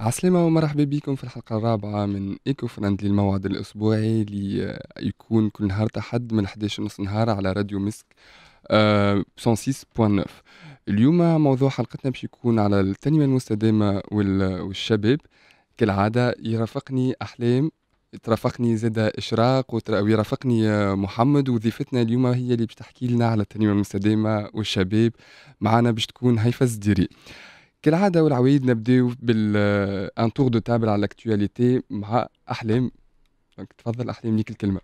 عسلامة ومرحبا بكم في الحلقة الرابعة من ايكو فرند الموعد الأسبوعي اللي يكون كل نهار تحد من 11 نص نهار على راديو مسك 106.9 آه، اليوم موضوع حلقتنا باش يكون على التنمية المستدامة والشباب كالعادة يرافقني أحلام ترافقني زادة اشراق ويرافقني آه، محمد وضيفتنا اليوم هي اللي باش تحكي لنا على التنميه المستدامه والشباب معنا باش تكون هيفا الزديري. كالعاده والعوايد نبداو بال دو تابل على الاكتواليتي مع احلام دونك تفضل احلام ليك الكلمه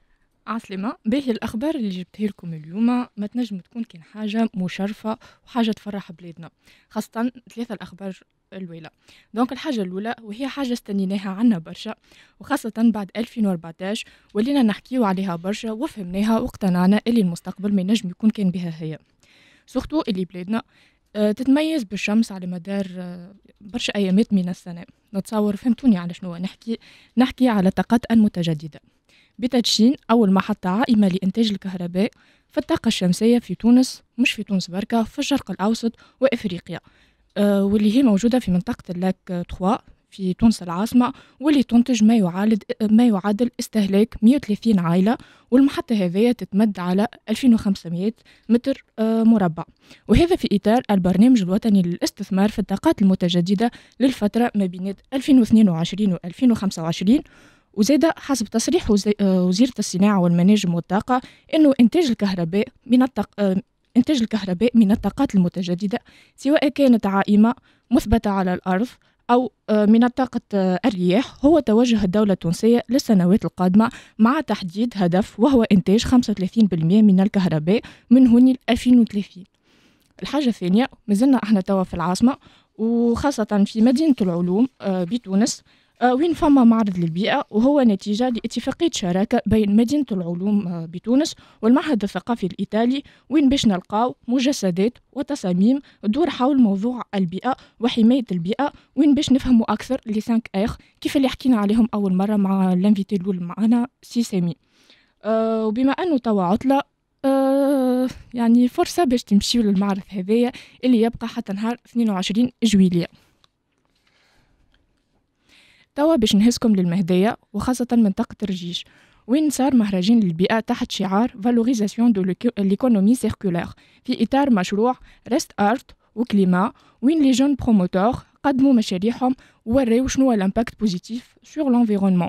عسلامة باهي الأخبار اللي جبتها لكم اليوم ما تنجم تكون كان حاجة مشرفة وحاجة تفرح بلادنا خاصة ثلاثة الأخبار الويلة دونك الحاجة الأولى وهي حاجة استنيناها عنا برشا وخاصة بعد 2014 ولينا نحكيو عليها برشا وفهمناها واقتنعنا اللي المستقبل ما ينجم يكون كان بها هي سورتو اللي بلادنا آه، تتميز بالشمس على مدار آه، برشا أيامات من السنة نتصور فهمتوني على شنو نحكي نحكي على طاقات المتجددة بتدشين أول محطة عائمة لإنتاج الكهرباء في الطاقة الشمسية في تونس مش في تونس بركة في الشرق الأوسط وإفريقيا آه، واللي هي موجودة في منطقة اللاك 3 في تونس العاصمة واللي تنتج ما يعادل ما يعادل استهلاك 130 عائلة والمحطة هذه تتمد على 2500 متر آه، مربع وهذا في إطار البرنامج الوطني للاستثمار في الطاقات المتجددة للفترة ما بين 2022 و 2025 وزاد حسب تصريح آه، وزيرة الصناعة والمناجم والطاقة أنه إنتاج الكهرباء من الطاقة آه، إنتاج الكهرباء من الطاقات المتجددة سواء كانت عائمة مثبتة على الأرض أو آه، من طاقة الرياح آه، هو توجه الدولة التونسية للسنوات القادمة مع تحديد هدف وهو إنتاج 35% من الكهرباء من هوني 2030 الحاجة الثانية مازلنا احنا توا في العاصمة وخاصة في مدينة العلوم آه، بتونس آه، وين فما معرض للبيئة وهو نتيجة لاتفاقية شراكة بين مدينة العلوم آه، بتونس والمعهد الثقافي الإيطالي وين باش نلقاو مجسدات وتصاميم تدور حول موضوع البيئة وحماية البيئة وين باش نفهموا أكثر لي سانك اخ كيف اللي حكينا عليهم أول مرة مع لانفيتي الأول معنا سي سامي أه وبما أنه توا عطلة أه يعني فرصة باش تمشيو للمعرض هذايا اللي يبقى حتى نهار 22 جويلية توا باش نهزكم للمهدية وخاصة منطقة الرجيش وين صار مهرجان للبيئة تحت شعار فالوريزاسيون دو ليكونومي سيركولير في إطار مشروع ريست أرت وكليما وين لي جون بروموتور قدموا مشاريعهم ووريو شنو الامباكت بوزيتيف سور لانفيرونمون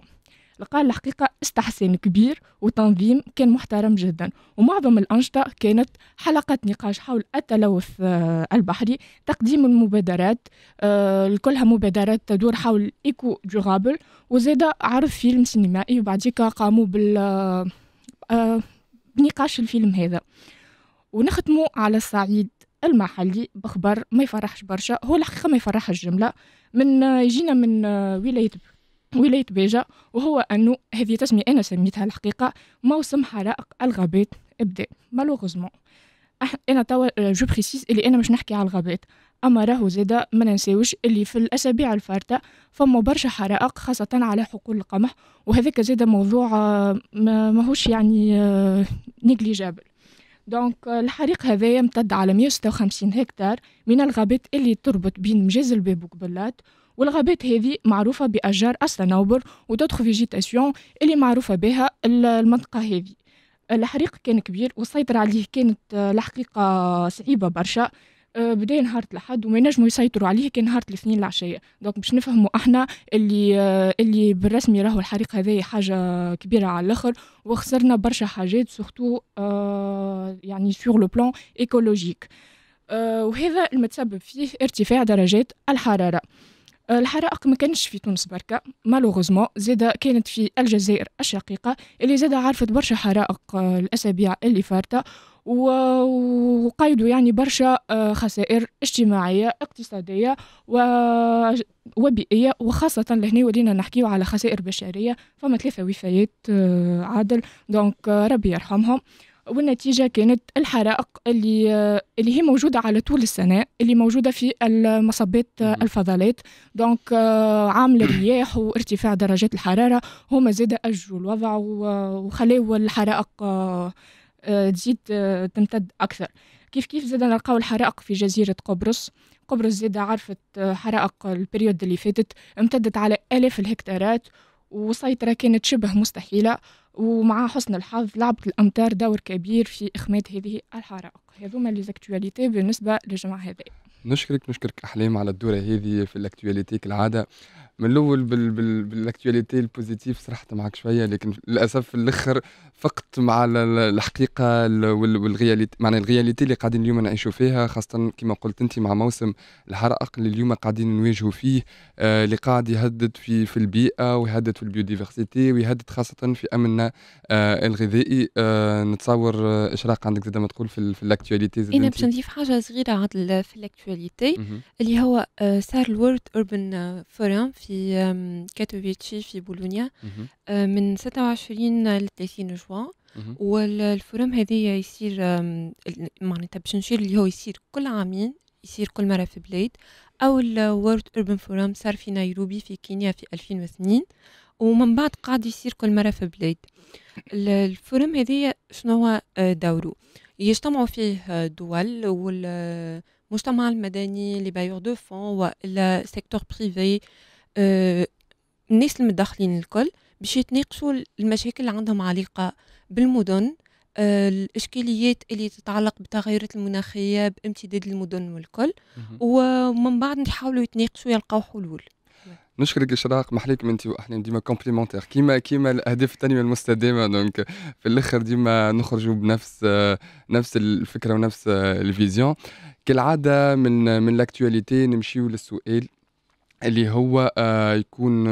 لقى الحقيقة استحسان كبير وتنظيم كان محترم جدا ومعظم الأنشطة كانت حلقات نقاش حول التلوث آه، البحري تقديم المبادرات آه، كلها مبادرات تدور حول إيكو جوغابل وزاد عرض فيلم سينمائي وبعديك قاموا بال آه، بنقاش الفيلم هذا ونختموا على الصعيد المحلي بخبر ما يفرحش برشا هو الحقيقة ما يفرحش الجملة من يجينا من ولاية ولاية بيجا وهو أنه هذه تسمية أنا سميتها الحقيقة موسم حرائق الغابات ابدا مالوغوزمون أنا توا جو بريسيز اللي أنا مش نحكي على الغابات أما راهو زادا ما ننساوش اللي في الأسابيع الفارتة فما برشا حرائق خاصة على حقول القمح وهذاك زادا موضوع آه، ماهوش يعني نيجليجابل آه، دونك آه، الحريق هذا يمتد على 156 هكتار من الغابات اللي تربط بين مجاز الباب وقبلات والغابات هذه معروفة بأشجار أصلا نوبر ودوتر فيجيتاسيون اللي معروفة بها المنطقة هذه الحريق كان كبير والسيطرة عليه كانت الحقيقة آه، صعيبة برشا آه، بدا نهار الاحد وما ينجموا يسيطروا عليه كان نهار الاثنين العشيه دونك باش نفهموا احنا اللي آه، اللي بالرسمي راهو الحريق هذا حاجه كبيره على الاخر وخسرنا برشا حاجات سورتو آه يعني سور لو بلان ايكولوجيك آه وهذا المتسبب فيه ارتفاع درجات الحراره أه، الحرائق ما كانش في تونس بركة مالوغوزمون زادا كانت في الجزائر الشقيقة اللي زادا عرفت برشا حرائق أه، الأسابيع اللي فارتة وقيدوا يعني برشا أه، خسائر اجتماعية اقتصادية و... وبيئية وخاصة لهنا ولينا نحكيو على خسائر بشرية فما ثلاثة وفيات عادل دونك ربي يرحمهم والنتيجة كانت الحرائق اللي اللي هي موجودة على طول السنة اللي موجودة في المصبات الفضلات دونك آه، عامل الرياح وارتفاع درجات الحرارة هما زاد أجروا الوضع وخلاو الحرائق آه، آه، تزيد تمتد أكثر كيف كيف زاد نلقاو الحرائق في جزيرة قبرص قبرص زاد عرفت حرائق البريود اللي فاتت امتدت على آلاف الهكتارات وسيطرة كانت شبه مستحيلة ومع حسن الحظ لعبت الامطار دور كبير في اخماد هذه الحرائق هذوما لي بالنسبه للجمع هذا نشكرك نشكرك احلام على الدوره هذه في الاكتواليتي كالعاده من الاول بال... بال... البوزيتيف صرحت معك شويه لكن للاسف في الاخر فقت مع الحقيقه وال... والرياليتي معناها الرياليتي اللي قاعدين اليوم نعيشوا فيها خاصه كما قلت انت مع موسم الحرائق اللي اليوم قاعدين نواجهوا فيه آه اللي قاعد يهدد في في البيئه ويهدد في البيوديفرسيتي ويهدد خاصه في امننا آه الغذائي آه نتصور آه، اشراق عندك زاد ما تقول في, في إيه، انا باش نضيف حاجه صغيره في الاكتواليتي اللي هو آه، صار الورد اوربن آه، فورم في في كاتوفيتشي في بولونيا آه، من 26 ل 30 جوان والفورم هذايا يصير معناتها باش نشير اللي هو يصير كل عامين يصير كل مره في بلاد او الورد اوربن فورم صار في نيروبي في كينيا في 2002 ومن بعد قاعد يصير كل مره في بلاد الفورم هذايا شنو آه، دورو يجتمعوا فيه آه، دول والمجتمع المجتمع المدني لي بايور دو فون والسيكتور بريفي آه، الناس المدخلين الكل باش يتناقشوا المشاكل اللي عندهم علاقه بالمدن آه، الاشكاليات اللي تتعلق بالتغيرات المناخيه بامتداد المدن والكل ومن بعد نحاولوا يتناقشوا يلقاو حلول نشكرك اشراق محليك انت واحنا ديما كومبليمونتير كيما كيما الاهداف التنميه المستدامه دونك في الاخر ديما نخرجوا بنفس نفس الفكره ونفس الفيزيون كالعاده من من لاكتواليتي نمشيو للسؤال اللي هو آه، يكون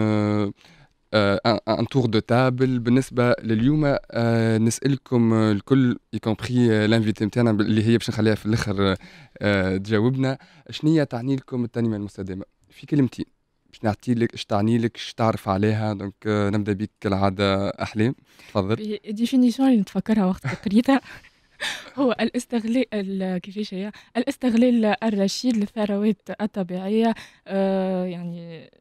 ان تور دو تابل بالنسبه لليوم آه، نسالكم آه، الكل يكومبري لانفيتي نتاعنا اللي هي باش نخليها في الاخر تجاوبنا شنو هي تعني لكم التنميه المستدامه في كلمتين باش نعطي لك اش تعني لك اش تعرف عليها دونك نبدا بك كالعاده احلام تفضل ديفينيسيون اللي نتفكرها وقت قريتها هو الاستغلال كيفاش هي الاستغلال الرشيد للثروات الطبيعيه آه، يعني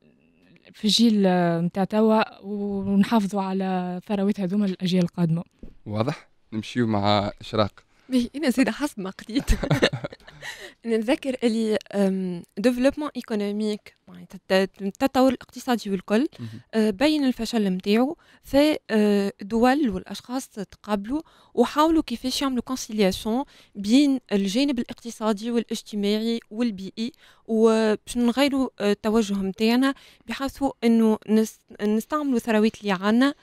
في الجيل نتاع توا ونحافظوا على ثروات هذوما الاجيال القادمه واضح نمشيو مع اشراق به انا زيد حسب ما قريت نتذكر اللي ديفلوبمون ايكونوميك التطور الاقتصادي والكل أه، بين الفشل نتاعو في أه، دول والاشخاص تقابلوا وحاولوا كيفاش يعملوا كونسيلياسيون بين الجانب الاقتصادي والاجتماعي والبيئي وباش نغيروا أه، التوجه نتاعنا بحيث انه نستعملوا الثروات اللي عندنا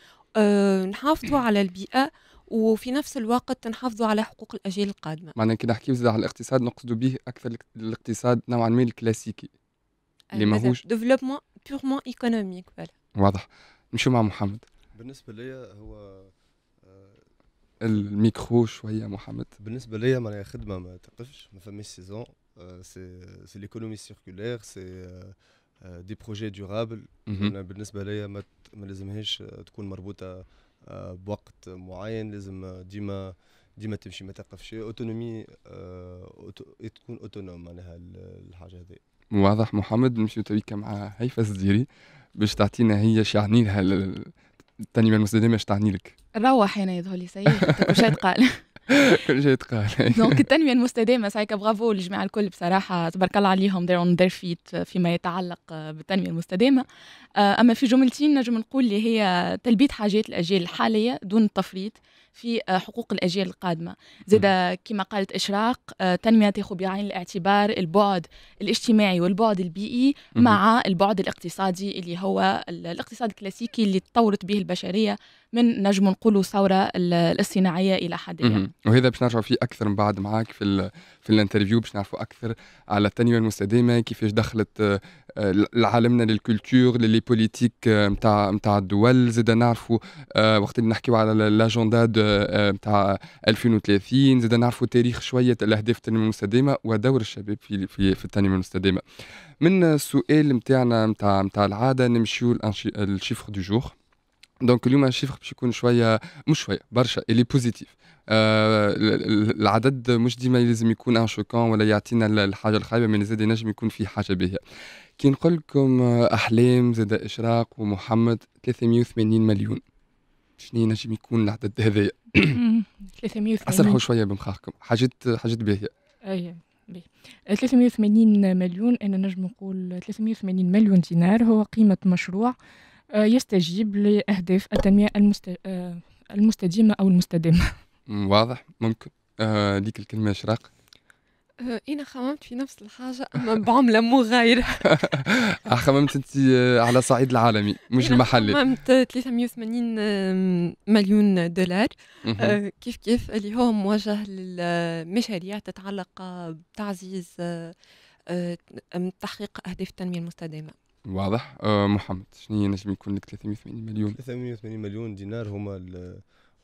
نحافظوا على البيئه وفي نفس الوقت نحافظوا على حقوق الاجيال القادمه معناها كي نحكيو زاد على الاقتصاد نقصدوا به اكثر الاقتصاد نوعا ما الكلاسيكي اللي ماهوش ديفلوبمون بيغمون ايكونوميك فوالا واضح نمشيو مع محمد بالنسبه ليا هو آه، الميكرو شويه محمد بالنسبه ليا معناها خدمه ما تقفش ما فماش سيزون سي ليكونومي سيركولير سي دي بروجي دورابل بالنسبه ليا ما لازمهاش آه، تكون مربوطه آه، بوقت معين لازم ديما ديما تمشي ما تقفش آه، اوتونومي تكون اوتونوم معناها الحاجه هذه واضح محمد نمشي تويكا مع هيفا الزديري باش تعطينا هي شو يعني لها التنميه المستدامه شو تعني لك روح هنا يظهر لي سيد وش قال كل شيء تقال دونك التنميه المستدامه سايكا برافو الجماعه الكل بصراحه تبارك الله عليهم they're on their feet فيما يتعلق بالتنميه المستدامه اما في جملتين نجم نقول اللي هي تلبيه حاجات الاجيال الحاليه دون التفريط في آه، حقوق الاجيال القادمه زيد آه، كما قالت اشراق آه، تنميه تاخذ بعين الاعتبار البعد الاجتماعي والبعد البيئي مع البعد الاقتصادي اللي هو الاقتصاد الكلاسيكي اللي تطورت به البشريه من نجم نقولوا الثوره الصناعيه الى حد يعني. وهذا باش نرجعوا فيه اكثر من بعد معاك في في الانترفيو باش نعرفوا اكثر على التنميه المستدامه كيفاش دخلت آه، لعالمنا للكولتور للي بوليتيك نتاع نتاع الدول زاد نعرفوا آه، وقت اللي نحكيو على لاجندا نتاع 2030 زاد نعرفوا تاريخ شويه الاهداف التنميه المستدامه ودور الشباب في في, في التنميه المستدامه من السؤال نتاعنا نتاع نتاع العاده نمشيو للشيفر دو جور دونك اليوم الشيفر باش يكون شويه مش شويه برشا اللي بوزيتيف آه، العدد مش ديما لازم يكون ان شوكون ولا يعطينا الحاجه الخايبه من زاد ينجم يكون في حاجه باهيه كي نقول لكم آه، احلام زاد اشراق ومحمد 380 مليون شنو ينجم يكون العدد هذايا 380 اسرحوا شويه بمخاخكم حاجات حاجات باهيه اي 380 آه، مليون انا نجم نقول 380 مليون دينار هو قيمه مشروع يستجيب لاهداف التنميه المست... المستديمه او المستدامه واضح ممكن آه، الكلمة شراق آه، انا خممت في نفس الحاجه اما بعمله مو غير آه، خممت أنت آه، على صعيد العالمي مش أنا المحلي خممت 380 مليون دولار كيف كيف اللي هو موجه للمشاريع تتعلق بتعزيز تحقيق اهداف التنميه المستدامه واضح محمد شنو هي نجم يكون لك 380 مليون 380 مليون دينار هما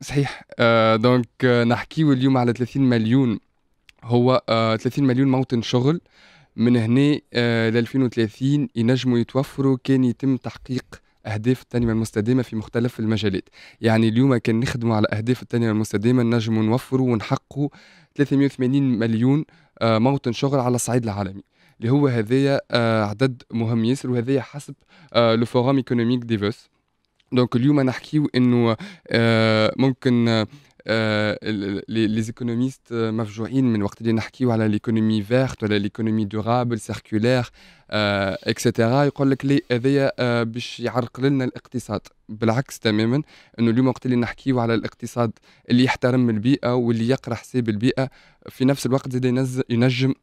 صحيح آه دونك آه، نحكيو اليوم على 30 مليون هو آه 30 مليون موطن شغل من هنا آه ل 2030 ينجموا يتوفروا كان يتم تحقيق اهداف التنميه المستدامه في مختلف المجالات يعني اليوم كان نخدموا على اهداف التنميه المستدامه نجموا نوفروا ونحققوا 380 مليون آه، موطن شغل على الصعيد العالمي اللي هو هذايا آه، عدد مهم ياسر وهذايا حسب لو فورام ايكونوميك ديفوس دونك اليوم نحكيو انه ممكن لي زيكونوميست مفجوعين من وقت اللي نحكيو على ليكونومي فيرت ولا ليكونومي دورابل سيركولير اكسيتيرا يقول لك لي هذايا باش يعرق لنا الاقتصاد بالعكس تماما انه اليوم وقت اللي نحكيو على الاقتصاد اللي يحترم البيئه واللي يقرا حساب البيئه في نفس الوقت زاد ينجم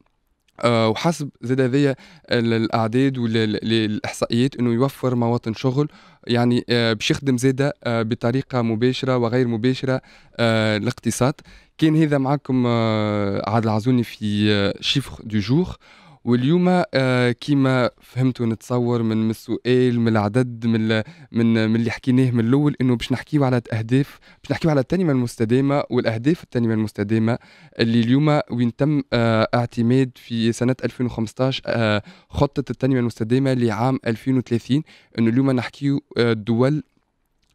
آه، وحسب زاد هذايا الاعداد والاحصائيات انه يوفر مواطن شغل يعني آه، باش يخدم زاده آه، بطريقه مباشره وغير مباشره الاقتصاد كان هذا معكم عادل عزوني في شيفر دو جور واليوم آه، كيما فهمت ونتصور من السؤال من العدد من من من اللي حكيناه من الاول انه باش نحكيو على اهداف باش نحكيو على التنميه المستدامه والاهداف التنميه المستدامه اللي اليوم وين تم آه، اعتماد في سنه 2015 آه، خطه التنميه المستدامه لعام 2030 انه اليوم نحكيو الدول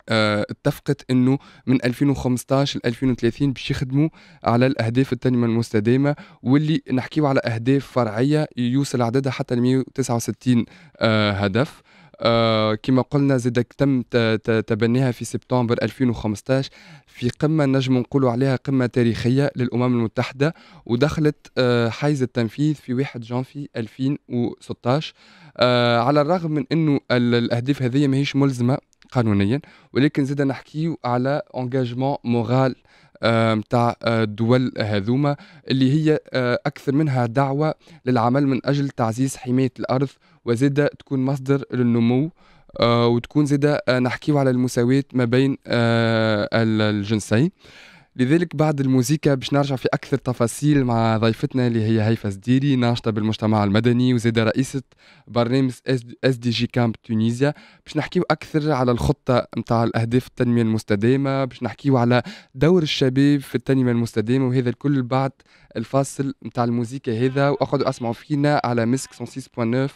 آه، اتفقت انه من 2015 ل 2030 باش يخدموا على الاهداف التنميه المستدامه واللي نحكيو على اهداف فرعيه يوصل عددها حتى ل 169 آه، هدف آه كما قلنا زاد تم تبنيها في سبتمبر 2015 في قمه نجم نقولوا عليها قمه تاريخيه للامم المتحده ودخلت آه حيز التنفيذ في 1 جانفي 2016 آه على الرغم من انه الاهداف هذه ماهيش ملزمه قانونيا ولكن زاد نحكيو على انجاجمون مورال نتاع الدول هذوما اللي هي آه، اكثر منها دعوه للعمل من اجل تعزيز حمايه الارض وزاد تكون مصدر للنمو آه، وتكون زاد آه، نحكيو على المساواه ما بين الجنسين لذلك بعد الموسيقى باش نرجع في اكثر تفاصيل مع ضيفتنا اللي هي هيفا سديري ناشطه بالمجتمع المدني وزاده رئيسه برنامج اس دي جي كامب تونيزيا باش نحكيو اكثر على الخطه نتاع الاهداف التنميه المستدامه باش نحكيو على دور الشباب في التنميه المستدامه وهذا الكل بعد الفاصل نتاع الموسيقى هذا واقعدوا اسمعوا فينا على مسك 106.9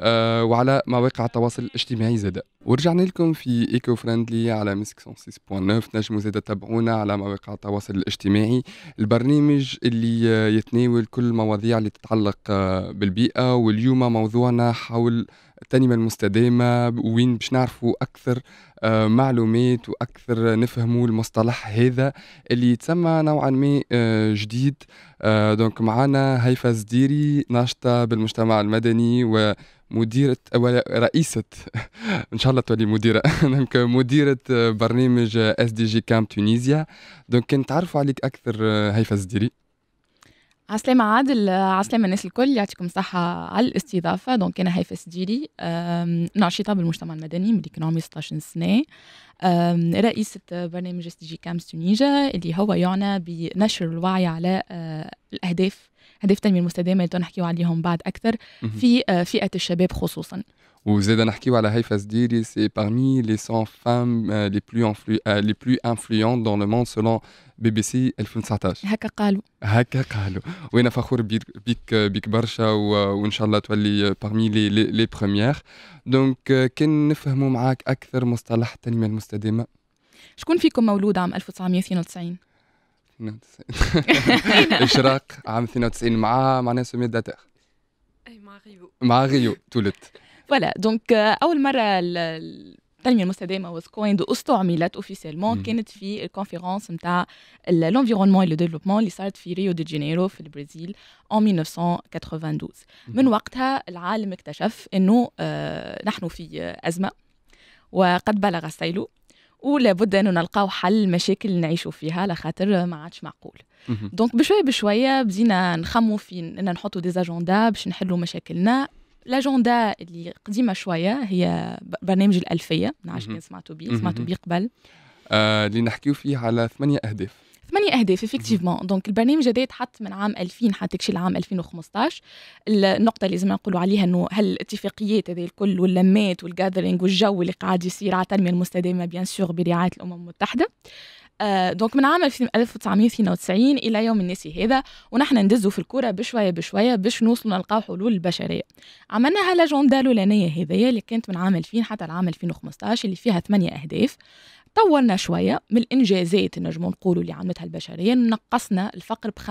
آه، وعلى مواقع التواصل الاجتماعي زاده ورجعنا لكم في ايكو فريندلي على مسك 106.9 نجموا زاده تابعونا على مواقع التواصل الاجتماعي البرنامج اللي يتناول كل المواضيع اللي تتعلق آه، بالبيئه واليوم موضوعنا حول التنمية المستدامة وين باش نعرفوا أكثر آه، معلومات وأكثر نفهموا المصطلح هذا اللي يتسمى نوعا ما جديد دونك معنا هيفا زديري ناشطة بالمجتمع المدني و مديرة أو رئيسة إن شاء الله تولي مديرة دونك euh, مديرة euh, برنامج اس دي جي كام تونيزيا دونك نتعرفوا عليك أكثر آه، هيفا الزديري عسلامة عادل عسلامة الناس الكل يعطيكم الصحة على الاستضافة دونك أنا هيفا سديري ناشطة بالمجتمع المدني ملي كان عمري 16 سنة رئيسة برنامج استجي كامس تونيجا اللي هو يعنى بنشر الوعي على أه، الأهداف أهداف التنمية المستدامة اللي تنحكيو عليهم بعد أكثر في أه، فئة الشباب خصوصاً وزيد نحكيو على هيفا سديري سي parmi les 100 femmes euh, les plus euh, les plus influentes dans le monde selon بي بي سي 2019 هكا قالوا هكا قالوا وانا فخور بيك بيك برشا وان شاء الله تولي parmi لي لي بروميير دونك كان نفهموا معاك اكثر مصطلح التنميه المستدامه شكون فيكم مولود عام 1992 اشراق عام 92 مع مع اي مع غيو مع غيو تولدت فوالا دونك euh, اول مره التنميه المستدامه كويند استعملت اوفيسيلمون كانت في الكونفيرونس نتاع لونفيرونمون لو ديفلوبمون اللي صارت في ريو دي جانيرو في البرازيل ان 1992 من وقتها العالم اكتشف انه آه، نحن في ازمه وقد بلغ السيل بد انه نلقاو حل المشاكل اللي نعيشوا فيها على خاطر ما عادش معقول دونك بشويه بشويه بدينا نخمو في ان نحطوا اجندا باش نحلوا مشاكلنا لاجندا اللي قديمه شويه هي برنامج الالفيه ما عادش كان سمعتوا بيه سمعتوا بيه قبل آه اللي نحكيو فيه على ثمانيه اهداف ثمانية أهداف افكتيفمون دونك البرنامج هذا تحط من عام 2000 حتى كشي لعام 2015 النقطة اللي لازم نقولوا عليها أنه هالاتفاقيات هذه الكل واللمات والجاذرينج والجو اللي قاعد يصير على التنمية المستدامة بيان سور برعاية الأمم المتحدة آه آه، دونك من عام 1992 الى يوم الناس هذا ونحن ندزو في الكره بشويه بشويه باش نوصلوا نلقاو حلول للبشريه عملناها لاجوندا الاولانيه هذايا اللي كانت من عام 2000 حتى العام 2015 اللي فيها ثمانيه اهداف طورنا شويه من الانجازات نجمو نقولوا اللي عملتها البشريه نقصنا الفقر ب 50%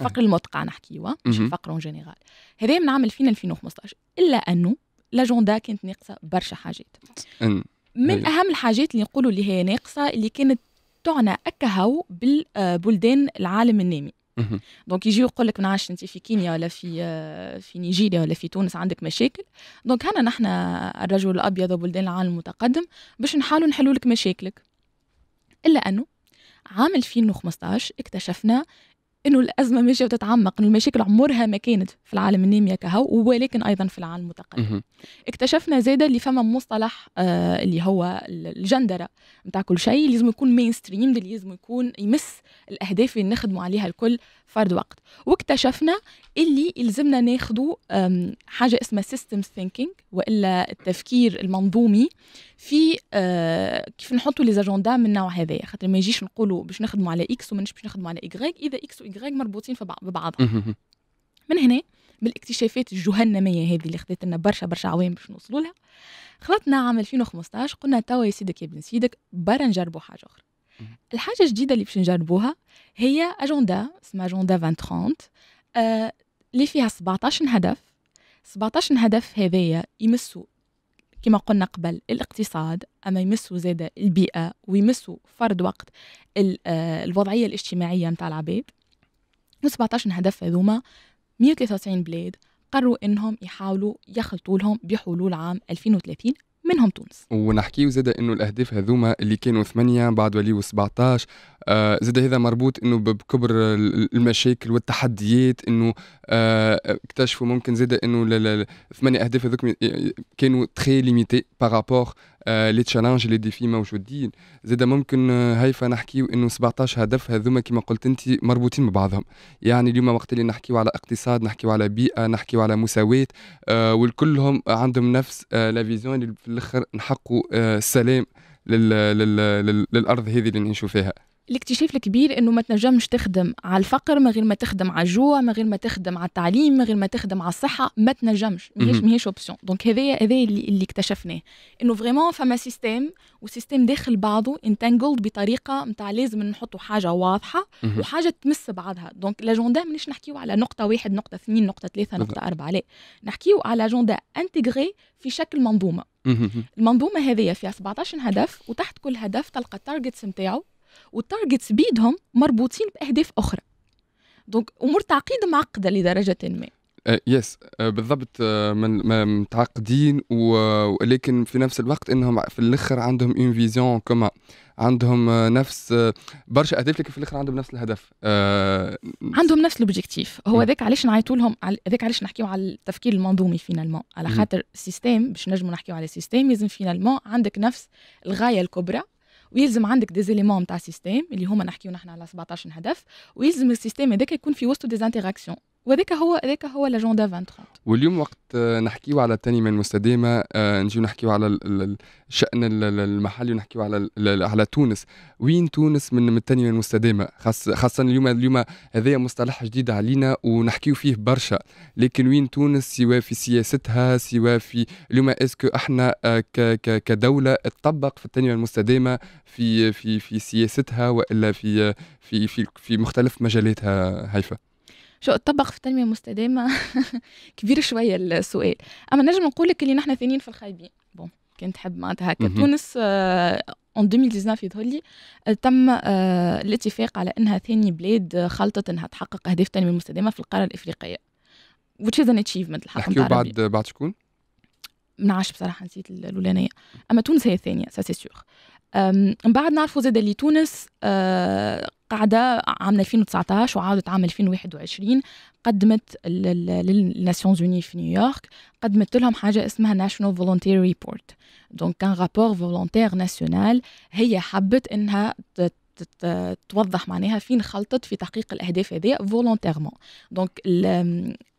الفقر أه. المدقع نحكيوه مش الفقر اون جينيرال هذيا من عام 2000 2015 الا انه لاجوندا كانت ناقصه برشا حاجات من هل. اهم الحاجات اللي نقولوا اللي هي ناقصه اللي كانت تعنى اكهو بالبلدان آه، العالم النامي دونك يجي يقول لك منعش انت في كينيا ولا في آه، في نيجيريا ولا في تونس عندك مشاكل دونك هنا نحن الرجل الابيض وبلدان العالم المتقدم باش نحاولوا نحلوا لك مشاكلك الا انه عام 2015 اكتشفنا انه الازمه ماشيه وتتعمق انه المشاكل عمرها ما كانت في العالم الناميه كهو ولكن ايضا في العالم المتقدم اكتشفنا زاده اللي فما مصطلح آه اللي هو الجندره نتاع كل شيء لازم يكون مين ستريم اللي لازم يكون يمس الاهداف اللي نخدموا عليها الكل فرد وقت واكتشفنا اللي يلزمنا ناخذوا حاجه اسمها سيستمز ثينكينج والا التفكير المنظومي في آه كيف نحطوا لي من النوع هذايا خاطر ما يجيش نقولوا باش نخدموا على اكس وما باش نخدموا على اي اذا اكس والجريج مربوطين في بعض ببعضهم من هنا بالاكتشافات الجهنميه هذه اللي خذت لنا برشا برشا عوام باش نوصلوا لها خلطنا عام 2015 قلنا توا يا سيدك يا ابن سيدك برا نجربوا حاجه اخرى الحاجه الجديده اللي باش نجربوها هي أجندة اسمها أجندة 2030 آه اللي فيها 17 هدف 17 هدف هذايا يمسوا كما قلنا قبل الاقتصاد اما يمسوا زاده البيئه ويمسوا فرد وقت آه، الوضعيه الاجتماعيه نتاع العباد و17 هدف هذوما 193 بلاد قرروا انهم يحاولوا يخلطوا لهم بحلول عام 2030 منهم تونس ونحكيو زاد انه الاهداف هذوما اللي كانوا ثمانية بعد وليو 17 آه، زاد هذا مربوط انه بكبر المشاكل والتحديات انه آه، اكتشفوا ممكن زاد انه ثمانية اهداف هذوك كانوا تخي ليميتي بارابور لي تشالنج لي ديفي موجودين زاد ممكن آه، هيفا نحكيو انه 17 هدف هذوما كما قلت انت مربوطين ببعضهم يعني اليوم وقت اللي نحكيو على اقتصاد نحكيو على بيئه نحكيو على مساواه والكلهم عندهم نفس لا فيزيون اللي في الاخر نحقوا السلام للارض هذه اللي نعيشوا فيها الاكتشاف الكبير انه ما تنجمش تخدم على الفقر من غير ما تخدم على الجوع من غير ما تخدم على التعليم من غير ما تخدم على الصحه ما تنجمش ماهيش ماهيش اوبسيون دونك هذايا هذايا اللي, اللي اكتشفناه انه فريمون فما سيستيم وسيستيم داخل بعضه انتانجلد بطريقه نتاع لازم نحطوا حاجه واضحه وحاجه تمس بعضها دونك لاجوندا مانيش نحكيو على نقطه واحد نقطه اثنين نقطه ثلاثه نقطه اربعه لا نحكيو على اجندا انتيغري في شكل منظومه المنظومه هذه فيها 17 هدف وتحت كل هدف تلقى التارجتس نتاعو والتارجتس بيدهم مربوطين باهداف اخرى دونك امور تعقيد معقده لدرجه ما يس آه، آه، بالضبط آه، من متعقدين ولكن في نفس الوقت انهم في الاخر عندهم اون فيزيون كما عندهم نفس برشا اهداف لكن في الاخر عندهم نفس الهدف عندهم نفس الاوبجيكتيف هو نعم. ذاك علاش نعيطوا لهم هذاك علاش نحكيو على التفكير المنظومي فينالمون على خاطر السيستم باش نجموا نحكيو على السيستم لازم فينالمون عندك نفس الغايه الكبرى ويلزم عندك دي زيليمون تاع سيستيم اللي هما نحكيو نحن على 17 هدف ويلزم السيستيم هذاك يكون في وسطو ديزانتيغاكسيون وذاك هو ذاك هو لاجوندا 2030 واليوم وقت آه، نحكيو على التنميه المستدامه آه، نجيو نحكيو على الشان المحلي ونحكيو على على تونس وين تونس من التنميه المستدامه خاصه اليوم اليوم هذا مصطلح جديد علينا ونحكيو فيه برشا لكن وين تونس سواء في سياستها سواء في اليوم اسكو احنا آه، كدوله تطبق في التنميه المستدامه في في في سياستها والا في في في, في مختلف مجالاتها هيفا شو الطبق في التنميه المستدامه كبير شويه السؤال اما نجم نقول لك اللي نحن ثانيين في الخايبين بون كان تحب معناتها هكا تونس اون 2019 يظهر لي تم آه، الاتفاق على انها ثاني بلاد آه، خلطت انها تحقق اهداف التنميه المستدامه في القاره الافريقيه which is an achievement الحق نحكيو بعد بعد شكون؟ منعش بصراحه نسيت الاولانيه اما تونس هي الثانيه سا سي سور من بعد نعرفوا زاد اللي تونس آه، قاعده عام 2019 وعاودت عام 2021 قدمت للناسيونز اوني في نيويورك قدمت لهم حاجه اسمها ناشونال فولونتير ريبورت دونك كان رابور فولونتير ناسيونال هي حبت انها توضح معناها فين خلطت في تحقيق الاهداف هذه فولونتيرمون دونك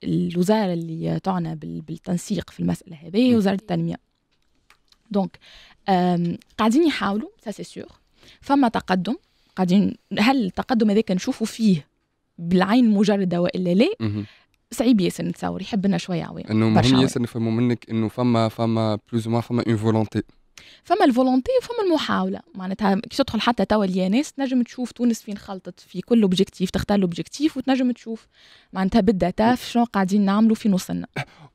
الوزاره اللي تعنى بالتنسيق في المساله هذه هي وزاره التنميه دونك euh, قاعدين يحاولوا سا سي سيغ فما تقدم قاعدين هل التقدم هذاك نشوفوا فيه بالعين المجرده والا لا صعيب ياسر نتصور يحب لنا شويه عوام انه مهم ياسر نفهموا منك انه فما فما بلوز ما فما اون فولونتي فما الفولونتي وفما المحاوله معناتها كي تدخل حتى توا ناس تنجم تشوف تونس فين خلطت في كل اوبجيكتيف تختار الاوبجيكتيف وتنجم تشوف معناتها بالداتا في شنو قاعدين نعملوا فين وصلنا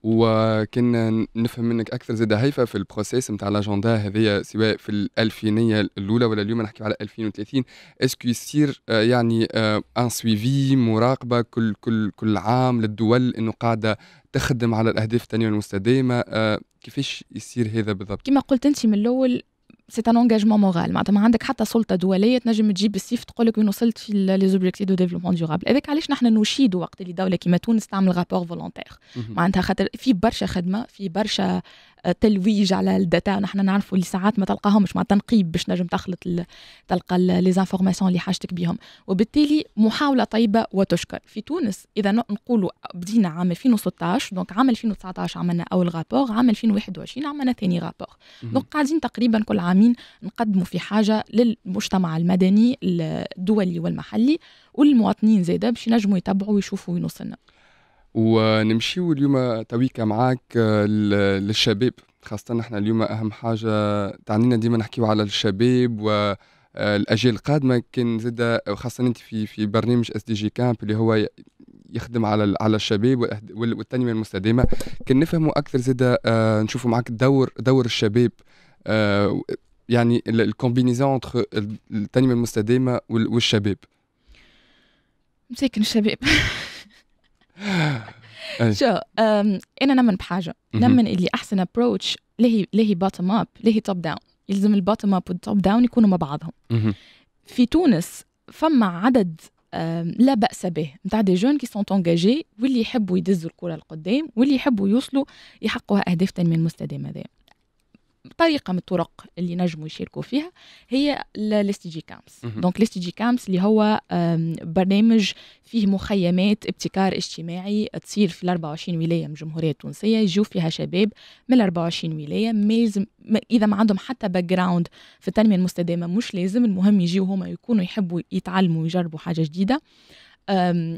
وكان نفهم منك اكثر زاد هيفا في البروسيس نتاع الاجندا هذيا سواء في الالفينيه الاولى ولا اليوم نحكي على 2030 اسكو يصير آه، يعني ان آه، سويفي مراقبه كل كل كل عام للدول انه قاعده تخدم على الاهداف التنميه المستدامه آه، كيفاش يصير هذا بالضبط كما قلت انت من الاول سي ان انجاجمون مورال معناتها ما عندك حتى سلطه دوليه تنجم تجيب السيف تقول لك وين وصلت في لي زوبجيكتيف دو ديفلوبمون ديورابل هذاك علاش نحن نشيد وقت اللي دوله كيما تونس تعمل رابور فولونتير معناتها خاطر في برشا خدمه في برشا تلويج على الداتا نحن نعرفوا اللي ساعات ما تلقاهمش مع تنقيب باش نجم تخلط تلقى لي زانفورماسيون اللي حاجتك بهم وبالتالي محاوله طيبه وتشكر في تونس اذا نقولوا بدينا عام 2016 دونك عام 2019 عملنا اول رابور عام 2021 عملنا ثاني رابور دونك قاعدين تقريبا كل عامين نقدموا في حاجه للمجتمع المدني الدولي والمحلي والمواطنين زاده باش ينجموا يتبعوا ويشوفوا وين وصلنا ونمشيو اليوم تويكا معاك آه، للشباب خاصة نحن اليوم أهم حاجة تعنينا ديما نحكيو على الشباب و آه، الاجيال القادمه كان زادة وخاصة انت في في برنامج اس دي جي كامب اللي هو يخدم على على الشباب والتنميه المستدامه كان نفهموا اكثر زادة آه، نشوفوا معك دور دور الشباب يعني الكومبينيزون انتخ التنميه المستدامه والشباب مساكن الشباب شو انا نمن بحاجه نمن اللي احسن ابروتش لهي لهي باتم اب لهي توب داون يلزم الباتم اب والتوب داون يكونوا مع بعضهم في تونس فما عدد لا باس به نتاع دي جون كي سونت انجاجي واللي يحبوا يدزوا الكره القدام واللي يحبوا يوصلوا يحققوا اهداف تنميه مستدامه طريقه من الطرق اللي نجموا يشاركوا فيها هي الاستي جي كامس دونك الاستي جي كامس اللي هو برنامج فيه مخيمات ابتكار اجتماعي تصير في 24 ولايه من الجمهوريه التونسيه يجوا فيها شباب من 24 ولايه ما لازم اذا ما عندهم حتى باك جراوند في التنميه المستدامه مش لازم المهم يجيو هما يكونوا يحبوا يتعلموا ويجربوا حاجه جديده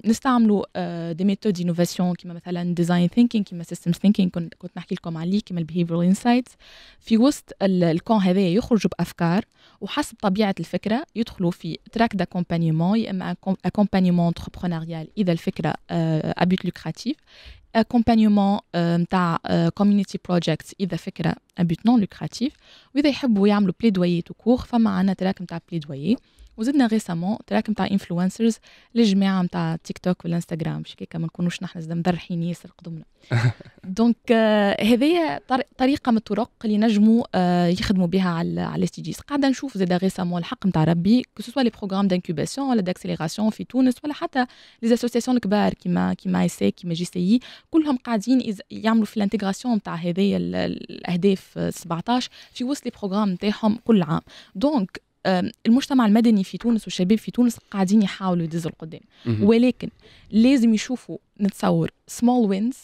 نستعملوا دي ميثود انوفاسيون كيما مثلا ديزاين ثينكينغ كيما سيستم ثينكينغ كنت نحكي لكم عليه كيما البيهيفيرال انسايتس في وسط الكون هذايا يخرجوا بافكار وحسب طبيعه الفكره يدخلوا في تراك داكومبانيمون يا اما اكومبانيمون انتربرونيال اذا الفكره ابيت لوكراتيف اكومبانيمون نتاع كوميونيتي بروجيكت اذا فكره ابيت نون لوكراتيف واذا يحبوا يعملوا بليدوي تو كور فما عندنا تراك نتاع بليدوي وزدنا ريسامون تراك نتاع انفلونسرز للجماعه نتاع تيك توك والانستغرام باش هكاك ما نكونوش نحن زاد مدرحين ياسر قدمنا دونك آه، هذايا طريقه من الطرق اللي نجموا آه، يخدموا بها على على الاس قاعده نشوف زاد ريسامون الحق نتاع ربي كو سوا لي بروغرام دانكوباسيون ولا داكسيليراسيون في تونس ولا حتى لي اسوسياسيون الكبار كيما كيما اي سي كيما جي سي كلهم قاعدين يعملوا في الانتغراسيون نتاع هذايا الاهداف 17 آه، في وسط لي بروغرام نتاعهم كل عام دونك المجتمع المدني في تونس والشباب في تونس قاعدين يحاولوا يدزوا القدام ولكن لازم يشوفوا نتصور سمول وينز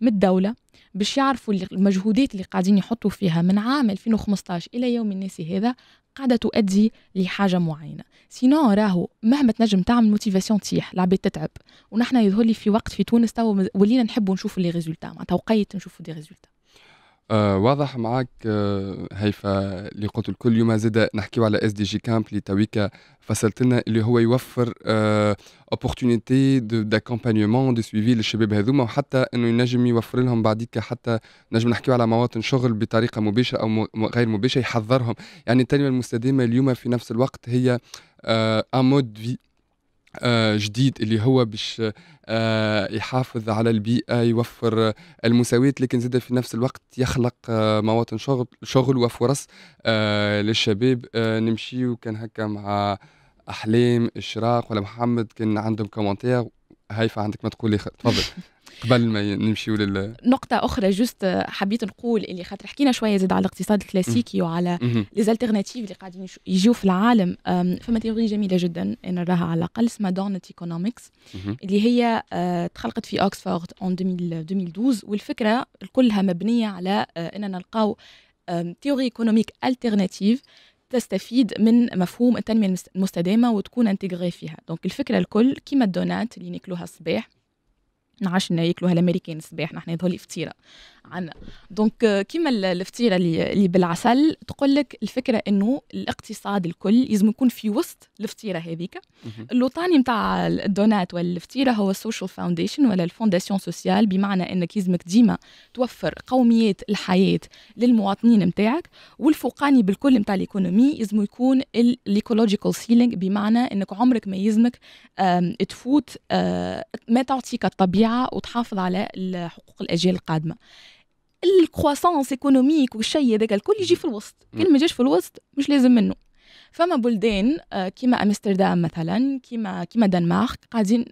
من الدوله باش يعرفوا المجهودات اللي قاعدين يحطوا فيها من عام 2015 الى يوم الناس هذا قاعده تؤدي لحاجه معينه سينو راهو مهما تنجم تعمل موتيفاسيون تيح العباد تتعب ونحن يظهر لي في وقت في تونس تو ولينا نحبوا نشوفوا لي ريزولتا معناتها وقيت نشوفوا دي ريزولتا آه، واضح معك آه، هيفا اللي قلت الكل يوم زاد نحكيو على اس دي جي كامب اللي تويكا فصلت لنا اللي هو يوفر اوبورتونيتي داكومبانيومون دو سويفي للشباب هذوما وحتى انه ينجم يوفر لهم بعديك حتى نجم نحكيو على مواطن شغل بطريقه مباشره او غير مباشره يحضرهم يعني التنميه المستدامه اليوم في نفس الوقت هي ان مود في آه، جديد اللي هو باش آه، يحافظ على البيئه يوفر آه، المساواه لكن زاد في نفس الوقت يخلق مواطن شغل شغل وفرص للشباب نمشي كان هكا مع احلام اشراق ولا محمد كان عندهم كومنتير هيفا عندك ما تقول لي تفضل قبل ما نمشيو لل نقطة أخرى جوست حبيت نقول اللي خاطر حكينا شوية زاد على الاقتصاد الكلاسيكي وعلى ليزالتيرناتيف اللي قاعدين يجيو في العالم فما تيوري جميلة جدا أنا راها على الأقل اسمها دونت ايكونومكس اللي هي آه، تخلقت في أوكسفورد 2012 والفكرة كلها مبنية على آه، أننا نلقاو تيوري ايكونوميك التيرناتيف تستفيد من مفهوم التنميه المستدامه وتكون انتجري فيها دونك الفكره الكل كيما الدونات اللي ناكلوها الصباح نعاش ناكلوها الامريكان الصباح نحن هذول فطيره عنا دونك euh, كيما الفطيره اللي بالعسل تقول لك الفكره انه الاقتصاد الكل لازم يكون في وسط الفطيره هذيك اللوطاني نتاع الدونات ولا الفطيره هو السوشيال فاونديشن ولا الفونداسيون سوسيال بمعنى انك لازمك ديما توفر قوميات الحياه للمواطنين نتاعك والفوقاني بالكل نتاع الايكونومي لازم يكون الايكولوجيكال سيلينج بمعنى انك عمرك ما يلزمك تفوت آه، ما تعطيك الطبيعه وتحافظ على حقوق الاجيال القادمه الكرواسونس ايكونوميك والشيء هذاك الكل يجي في الوسط كل ما جاش في الوسط مش لازم منه فما بلدان آه، كيما امستردام مثلا كيما كيما دنمارك قاعدين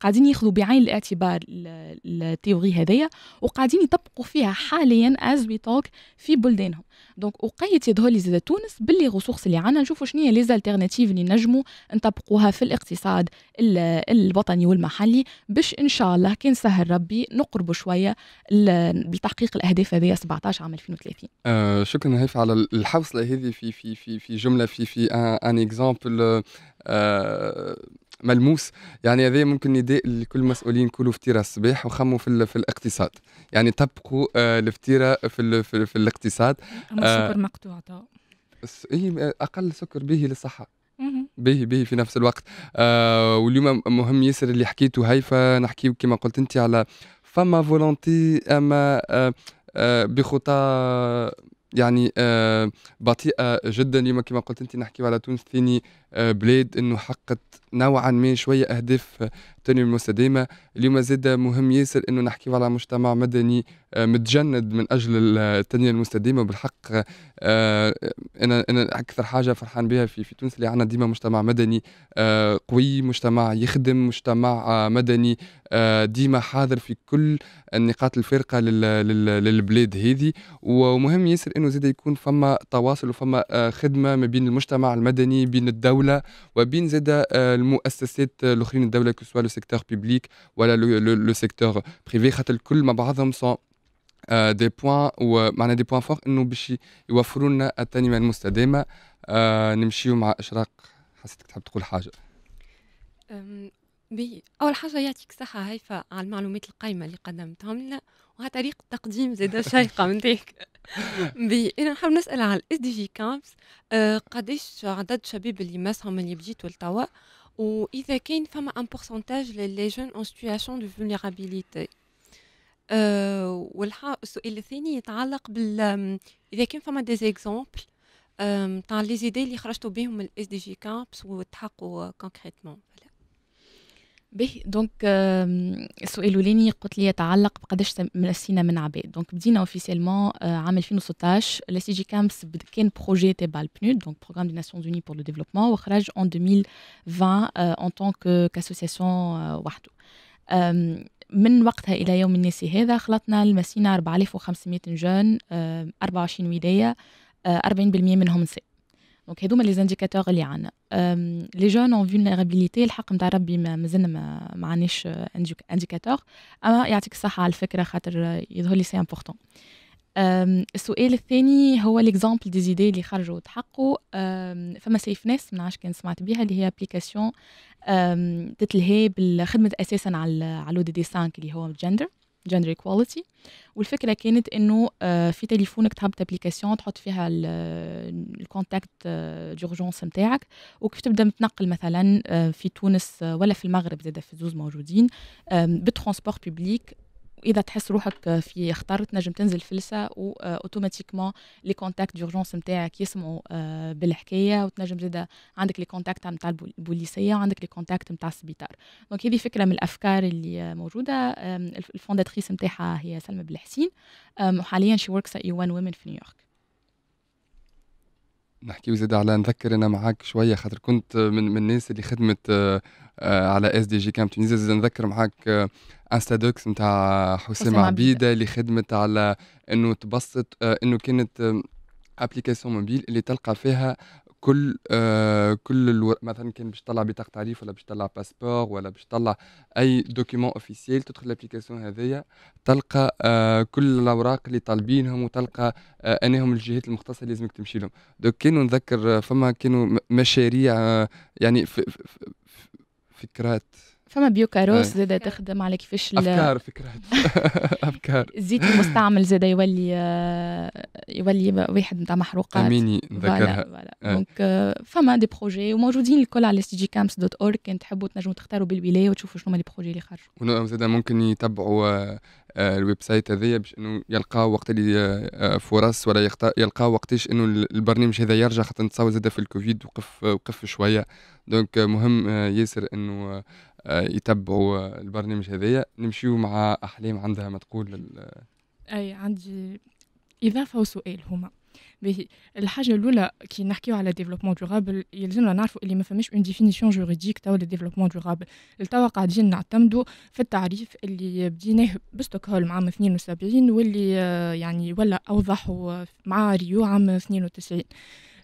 قاعدين ياخذوا بعين الاعتبار التيوري هذايا وقاعدين يطبقوا فيها حاليا از وي توك في بلدانهم دونك وقيت يظهر لي زاد تونس باللي غصوص اللي عندنا نشوفوا شنو هي لي زالتيرناتيف اللي نجموا نطبقوها في الاقتصاد الوطني والمحلي باش ان شاء الله كان سهل ربي نقربوا شويه لتحقيق الاهداف هذه 17 عام 2030 آه شكرا هيف على الحوصله هذه في في في في جمله في في ان اكزامبل آه, آه، ملموس يعني هذا ممكن نداء لكل المسؤولين كلوا فطيره الصباح وخموا في, في الاقتصاد يعني طبقوا آه الفطيره في, في, في الاقتصاد السكر السكر آه، مقطوع إيه، اقل سكر به للصحه به به في نفس الوقت آه واليوم مهم ياسر اللي حكيته هيفا نحكي كما قلت انت على فما فولونتي اما آه آه بخطى يعني آه بطيئه جدا اليوم كما قلت انت نحكي على تونس ثاني آه، بلاد انه حققت نوعا ما شويه اهداف التنميه آه، المستدامه اليوم زاد مهم ياسر انه نحكيو على مجتمع مدني آه، متجند من اجل التنميه المستدامه وبالحق انا انا اكثر حاجه فرحان بها في في تونس اللي عندنا ديما مجتمع مدني قوي مجتمع يخدم مجتمع مدني ديما حاضر في كل النقاط الفارقه للبلاد هذه ومهم ياسر انه زاد يكون فما تواصل وفما خدمه ما بين المجتمع المدني بين الدوله الدوله وبين زاد آه، المؤسسات آه، الاخرين الدوله كسوا لو سيكتور بيبليك ولا لو سيكتور بريفي خاطر الكل مع بعضهم سون دي بوان ومعنا دي بوان فور انه باش يوفروا لنا التنميه المستدامه آه، نمشيو مع اشراق حسيتك تحب تقول حاجه بي اول حاجه يعطيك الصحه هيفا على المعلومات القايمه اللي قدمتهم لنا طريقه تقديم زادة شيقة من ديك بي انا نحب نسال على الاس دي جي كامبس قداش عدد الشباب اللي مسهم اللي بجيتوا لتوا واذا كان فما ان بورسنتاج لي جون اون سيتوياسيون دو فولنيرابيليتي والح والسؤال الثاني يتعلق بال اذا كان فما دي زيكزومبل تاع لي زيدي اللي خرجتوا بهم الاس دي جي كامبس وتحققوا كونكريتمون به دونك السؤال euh, الاولاني قلت لي يتعلق بقداش نسينا من عباد دونك بدينا اوفيسيلمون euh، عام 2016 لا سي جي كامس كان بروجي تبع البنود دونك بروغرام دي ناسيونز اوني بور لو ديفلوبمون وخرج ان 2020 ان طونك كاسوسياسيون وحده من وقتها الى يوم الناس هذا خلطنا المسينا 4500 جون 24 ولايه 40% آه، منهم نساء دونك هذوما لي زانديكاتور اللي عندنا لي جون اون فيلنيرابيليتي الحق نتاع ربي مازلنا ما, ما انديكاتور اما يعطيك الصحه على الفكره خاطر يظهر لي سي امبورطون السؤال الثاني هو ليكزامبل دي زيدي اللي خرجوا وتحقوا فما سيف ناس ما كان سمعت بها اللي هي ابليكاسيون تتلهي بالخدمه اساسا على على دي 5 اللي هو جندر جندر ايكواليتي والفكره كانت انه آه، في تليفونك تحب تابليكاسيون تحط فيها الكونتاكت دورجونس نتاعك وكيف تبدا متنقل مثلا آه، في تونس آه، ولا في المغرب زاده في زوز موجودين بالترونسبور بيبليك واذا تحس روحك في خطر تنجم تنزل فلسه واوتوماتيكمون لي كونتاكت دورجونس نتاعك يسمعوا آه، بالحكايه وتنجم زاده عندك لي كونتاكت نتاع البوليسيه وعندك لي كونتاكت نتاع السبيطار دونك هذه فكره من الافكار اللي موجوده الفونداتريس نتاعها هي سلمى بالحسين وحاليا شي وركس اي وان ومن في نيويورك نحكي وزيد على نذكر انا معاك شويه خاطر كنت من من الناس اللي خدمت آه، على اس دي جي كامب تونيزيا نذكر معاك آه، انستادوكس نتاع حسام عبيده اللي خدمت على انه تبسط آه، انه كانت ابليكاسيون موبيل اللي تلقى فيها كل آه كل الو... مثلا كان باش تطلع بطاقه تعريف ولا باش تطلع باسبور ولا باش تطلع اي دوكيمون اوفيسيال تدخل الابليكاسيون هذيا تلقى آه كل الاوراق اللي طالبينهم وتلقى آه انهم الجهات المختصه اللي لازمك تمشي لهم دوك كانوا نذكر آه، فما كانوا مشاريع آه، يعني ف... ف... ف... فكرات فما بيوكاروس إيه. زاده تخدم على كيفاش افكار فكرات افكار الزيت المستعمل زاده يولي يولي واحد نتاع محروقات اميني نذكرها إيه. دونك فما دي بروجي وموجودين الكل على سي جي كامس دوت اورك كان تحبوا تنجموا تختاروا بالولايه وتشوفوا شنو هما لي بروجي اللي خرجوا زاده ممكن يتبعوا آه، آه، الويب سايت هذايا باش انه يلقاو وقت اللي آه، فرص ولا يلقاو وقتاش انه البرنامج هذا يرجع خاطر نتصور زاده في الكوفيد وقف وقف شويه دونك مهم ياسر انه آه، يتبعوا البرنامج هذايا نمشيو مع احلام عندها ما تقول لل... اي عندي اضافه وسؤال هما باهي الحاجه الاولى كي نحكيو على ديفلوبمون دورابل يلزمنا نعرفوا اللي ما فماش اون ديفينيسيون جوريديك توا ديفلوبمون دورابل التوا قاعدين نعتمدوا في التعريف اللي بديناه بستوكهولم عام 72 واللي آه، يعني ولا اوضحوا مع ريو عام 92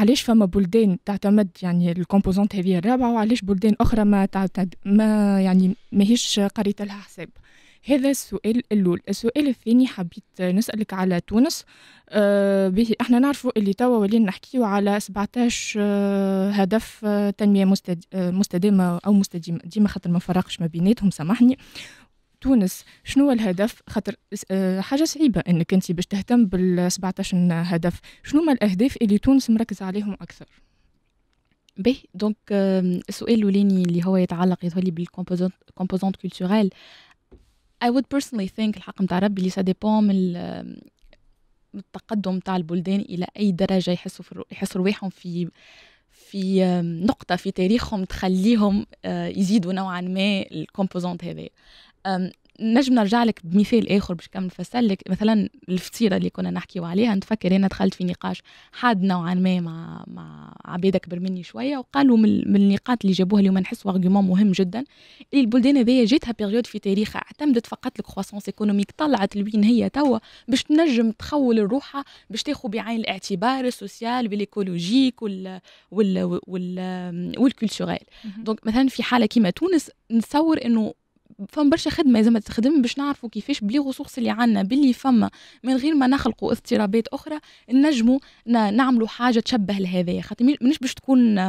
علاش فما بلدان تعتمد يعني الكومبوزونت هذه الرابعه وعلاش بلدان اخرى ما تعتد ما يعني ماهيش قريت لها حساب هذا السؤال الاول السؤال الثاني حبيت نسالك على تونس آه احنا نعرفوا اللي توا ولينا نحكيو على 17 آه، هدف آه، تنميه مستد... آه، مستدامه او مستديمه ديما خاطر ما فرقش ما بيناتهم سامحني تونس شنو الهدف خاطر آه، حاجه صعيبه انك انت باش تهتم بال 17 هدف شنو هما الاهداف اللي تونس مركز عليهم اكثر بي دونك آه، السؤال الاولاني اللي هو يتعلق يظهر لي بالكومبوزونت كومبوزونت كولتورال I would personally think الحق نتاع ربي اللي سا ديبون من التقدم تاع البلدان الى اي درجه يحسوا في يحسوا رواحهم في في آه، نقطه في تاريخهم تخليهم يزيدوا نوعا ما الكومبوزونت هذايا نجم نرجع لك بمثال اخر باش كمل نفسر لك مثلا الفطيره اللي كنا نحكيو عليها نتفكر انا دخلت في نقاش حاد نوعا ما مع مع عباد اكبر مني شويه وقالوا من, من النقاط اللي جابوها اليوم نحسوا ارغيومون مهم جدا اللي البلدان هذيا جاتها بيريود في تاريخها اعتمدت فقط الكرواسونس ايكونوميك طلعت لوين هي توا باش تنجم تخول روحها باش تاخذ بعين الاعتبار السوسيال والايكولوجيك وال وال وال والكولتوريل دونك مثلا في حاله كيما تونس نتصور انه فما برشا خدمه لازم تخدم باش نعرفوا كيفاش بلي غصوص اللي عندنا باللي فما من غير ما نخلقوا اضطرابات اخرى نجموا نعملوا حاجه تشبه لهذايا خاطر مش باش تكون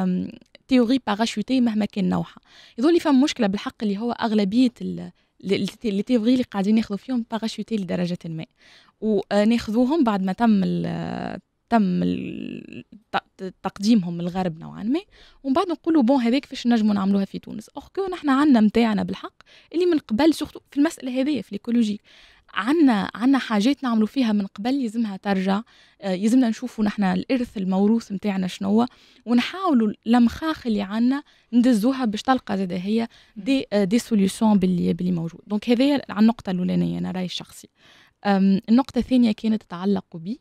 تيوري باراشوتي مهما كان نوعها يظل فما مشكله بالحق اللي هو اغلبيه اللي تيفغي اللي قاعدين ياخذوا فيهم باراشوتي لدرجه ما وناخذوهم آه، بعد ما تم تم تقديمهم الغرب نوعا ما ومن بعد نقولوا بون هذاك كيفاش نجموا نعملوها في تونس كو نحن عندنا نتاعنا بالحق اللي من قبل سورتو في المساله هذه في الايكولوجي عندنا عندنا حاجات نعملوا فيها من قبل يلزمها ترجع آه، يلزمنا نشوفوا نحن الارث الموروث نتاعنا شنو ونحاولوا الامخاخ اللي عندنا ندزوها باش تلقى زاد هي دي دي سوليوشن باللي باللي موجود دونك هذايا على النقطه الاولانيه انا رايي الشخصي النقطه الثانيه كانت تتعلق بي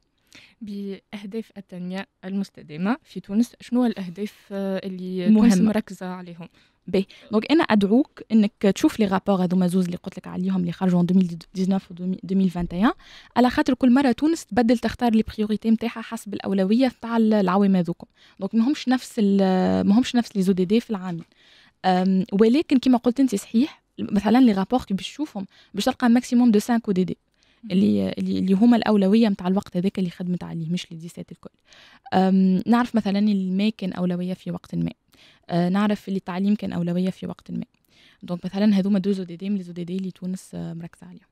بأهداف التنمية المستدامة في تونس شنو الأهداف آه، اللي مهمة مركزة عليهم باهي دونك انا ادعوك انك تشوف لي رابور هذوما زوز اللي قلت لك عليهم اللي خرجوا 2019 و 2021 على خاطر كل مره تونس تبدل تختار لي بريوريتي نتاعها حسب الاولويه نتاع العوام هذوكم دونك ماهمش نفس ماهمش نفس لي زود دي في العامين ولكن كما قلت انت صحيح مثلا لي رابور كي باش تشوفهم باش تلقى ماكسيموم دو 5 او دي دي اللي اللي هما الاولويه نتاع الوقت هذاك اللي خدمت عليه مش لديسات الكل نعرف مثلا الماء كان اولويه في وقت ما أه، نعرف اللي التعليم كان اولويه في وقت ما دونك مثلا هذوما دو زوديدي من زوديدي اللي تونس مركزه عليهم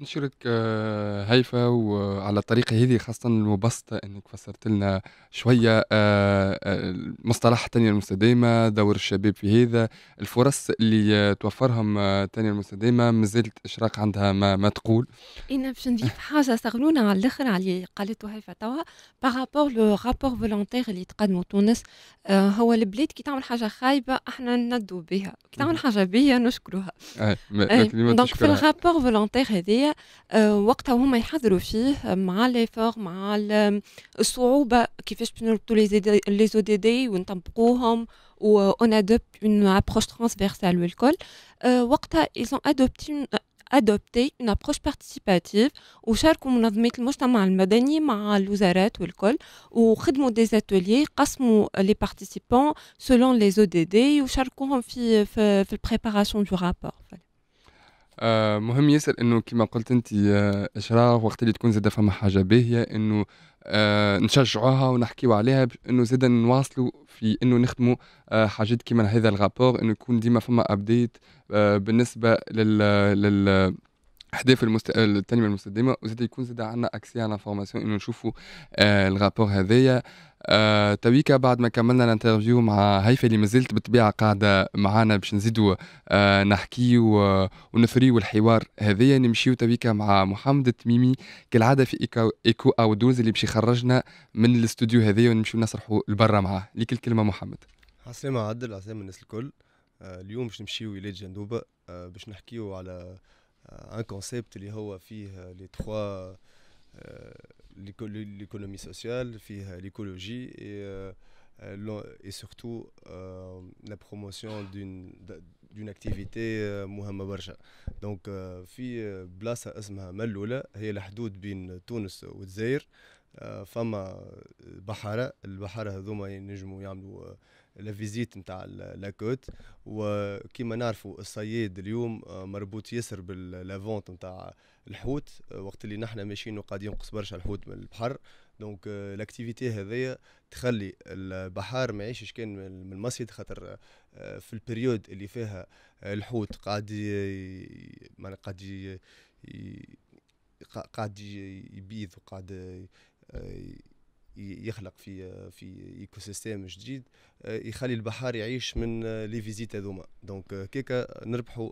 نشكرك آه، هيفا وعلى آه، الطريقة هذه خاصة المبسطة أنك فسرت لنا شوية آه، مصطلح التنمية المستدامة دور الشباب في هذا الفرص اللي توفرهم التنمية المستدامة مازالت إشراق عندها ما, ما تقول أنا باش نضيف حاجة صغنونة على الآخر على اللي قالته هيفا توا بارابور لو رابور فولونتير اللي تقدمه تونس هو البلاد كي تعمل حاجة خايبة احنا ندو بها كي تعمل حاجة باهية نشكروها دونك في الرابور فولونتير هذه آه، وقتها هما يحضروا فيه آه، مع ليفور مع آه، الصعوبه كيفاش باش نربطوا لي زو دي دي ونطبقوهم وأون ادوبت اون ابروش ترانسفيرسال والكل وقتها ils ont adopté adopté une approche وشاركوا منظمات المجتمع المدني مع الوزارات والكل وخدموا دي زاتولي قسموا لي بارتيسيبون سولون لي زو دي دي وشاركوهم في, في البريباراسيون دو رابور آه، مهم ياسر انه كما قلت انت آه، اشراف وقت اللي تكون زاده فما حاجه باهيه انه آه، نشجعوها ونحكيو عليها انه زاد نواصلوا في انه نخدموا حاجات كيما هذا الغابور انه يكون ديما فما ابديت بالنسبه لل, لل احداث المست... التنميه المستدامه وزاد يكون زاد عندنا اكسي على فورماسيون انه نشوفوا آه الغابور هذايا آه تويكا بعد ما كملنا الانترفيو مع هيفا اللي مازلت بالطبيعه قاعده معانا باش نزيدوا آه نحكيو آه الحوار هذايا نمشيو تويكا مع محمد التميمي كالعاده في ايكو, إيكو او دوز اللي باش يخرجنا من الاستوديو هذايا ونمشيو نسرحوا لبرا معاه ليك الكلمه محمد عسلامة عدل عسلامة الناس الكل آه، اليوم باش نمشيو إلى جندوبة آه، باش نحكيو على un concept les trois euh, l'économie sociale l'écologie et euh, et surtout euh, la promotion d'une d'une activité Mohamed Barja donc في بلاصه اسمها ملولة هي الحدود بين تونس والجزائر فما بحاره البحرة هذوما ينجموا يعملوا لا فيزيت نتاع لاكوت وكيما نعرفوا الصياد اليوم آه، مربوط ياسر باللافونت نتاع الحوت آه، وقت اللي نحنا ماشيين وقاعدين نقص برشا الحوت من البحر دونك آه، لاكتيفيتي هذيا تخلي البحار ما يعيشش كان من المصيد خاطر في البريود اللي فيها الحوت قاعد قاعد قاعد يبيض وقاعد يخلق في في ايكو سيستيم جديد آه، يخلي البحار يعيش من آه، لي فيزيت هذوما دونك آه، كيكا نربحوا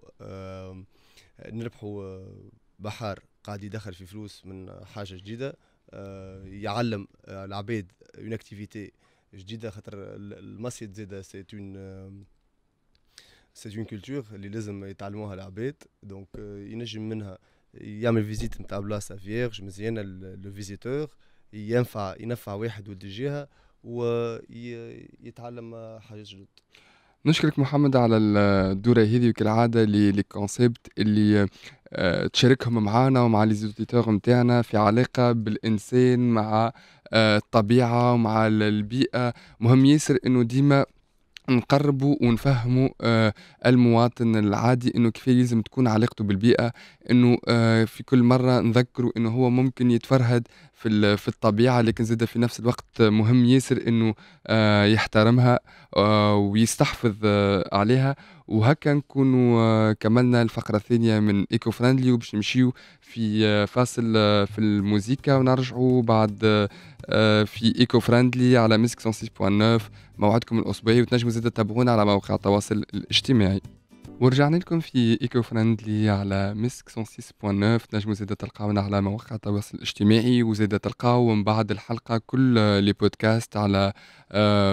نربحوا بحار قاعد يدخل في فلوس من حاجه جديده يعلم العباد اون اكتيفيتي جديده خاطر المصيد زيد سي اون سي اون كولتور اللي لازم يتعلموها العباد دونك ينجم منها يعمل فيزيت نتاع بلاصه فيرج مزيانه لو فيزيتور ينفع ينفع واحد ولد الجهه ويتعلم حاجات جدد نشكرك محمد على الدورة هذه وكالعادة لي اللي آه، تشاركهم معنا ومع ليزوديتور متاعنا نتاعنا في علاقة بالإنسان مع آه، الطبيعة ومع البيئة مهم ياسر إنه ديما نقربوا ونفهموا آه، المواطن العادي انه كيف لازم تكون علاقته بالبيئه انه آه، في كل مره نذكروا انه هو ممكن يتفرهد في في الطبيعه لكن زاد في نفس الوقت مهم ياسر انه آه، يحترمها ويستحفظ عليها وهكا نكونوا آه، كملنا الفقره الثانيه من ايكو فريندلي وباش نمشيو في آه، فاصل آه، في الموزيكا ونرجعوا بعد في ايكو فريندلي على مسك 106.9 موعدكم الاسبوعي وتنجموا زادة تتابعونا على مواقع التواصل الاجتماعي ورجعنا لكم في ايكو فريندلي على مسك 106.9 تنجموا زادة تلقاونا على مواقع التواصل الاجتماعي وزادة تلقاو من بعد الحلقه كل لي بودكاست على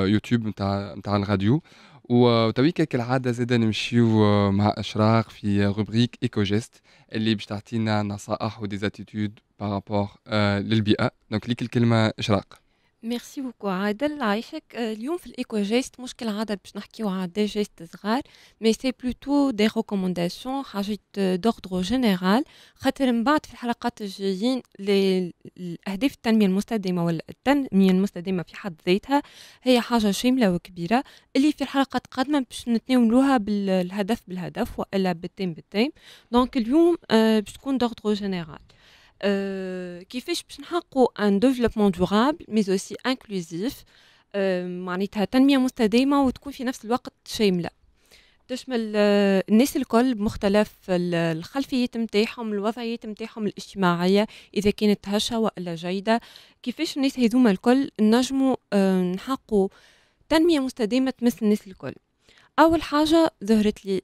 يوتيوب نتاع نتاع الراديو وتويك كالعادة زادا نمشيو آه، مع أشراق في روبريك إيكو جيست اللي باش تعطينا نصائح وديزاتيتود آه، بارابور للبيئة دونك ليك الكلمة أشراق ميرسي بوكو عادل عايشك اليوم في الايكو جيست مشكل عادة باش نحكيو على دي جيست صغار مي سي بلوتو دي ريكومونداسيون حاجات دوغدغ جينيرال خاطر من بعد في الحلقات الجايين الاهداف التنميه المستدامه ولا التنميه المستدامه في حد ذاتها هي حاجه شامله وكبيره اللي في الحلقات القادمه باش نتناولوها بالهدف بالهدف والا بالتيم بالتيم دونك اليوم باش تكون دوغدغ جينيرال كيفاش باش نحققوا un développement durable, mais aussi inclusif. Euh, معناتها تنميه مستدامه وتكون في نفس الوقت شامله تشمل آه، الناس الكل بمختلف الخلفيات نتاعهم الوضعيات نتاعهم الاجتماعيه اذا كانت هشه والا جيده كيفاش الناس هذوما الكل نجموا آه، نحقوا تنميه مستدامه تمس الناس الكل اول حاجه ظهرت لي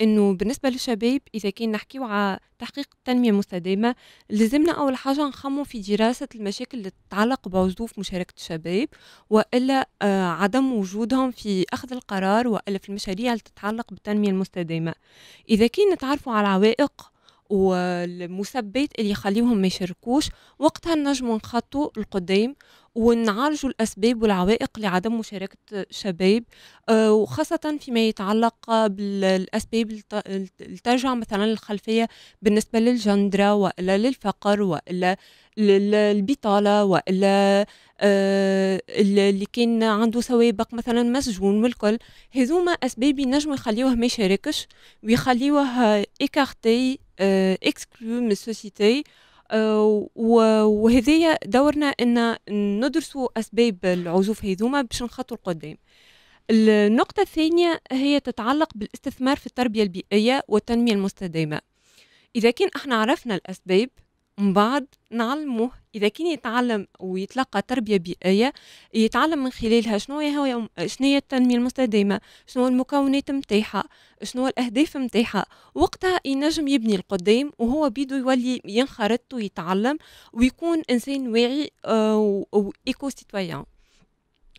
انه بالنسبه للشباب اذا كان نحكيو على تحقيق التنميه المستدامه لازمنا اول حاجه نخمو في دراسه المشاكل اللي تتعلق بظروف مشاركه الشباب والا آه، عدم وجودهم في اخذ القرار والا في المشاريع اللي تتعلق بالتنميه المستدامه اذا كان نتعرفوا على العوائق والمثبت اللي يخليهم ما يشاركوش وقتها نجموا نخطوا القدام ونعالجوا الأسباب والعوائق لعدم مشاركة الشباب آه، وخاصة فيما يتعلق بالأسباب اللي مثلا للخلفية بالنسبة للجندرة وإلا للفقر وإلا للبطالة وإلا آه، اللي كان عنده سوابق مثلا مسجون والكل هذوما أسباب ينجموا يخليوه ما يشاركش ويخليوه إكارتي إكسكلو آه، من السوسيتي آه، وهذايا دورنا ان ندرس اسباب العزوف هذوما باش نخطو القدام النقطة الثانية هي تتعلق بالاستثمار في التربية البيئية والتنمية المستدامة إذا كان احنا عرفنا الأسباب من بعد نعلموه اذا كان يتعلم ويتلقى تربيه بيئيه يتعلم من خلالها شنو هي شنو هي التنميه المستدامه شنو المكونات نتاعها شنو الاهداف نتاعها وقتها ينجم يبني القدام وهو بيدو يولي ينخرط ويتعلم ويكون انسان واعي آه، ايكو سيتويان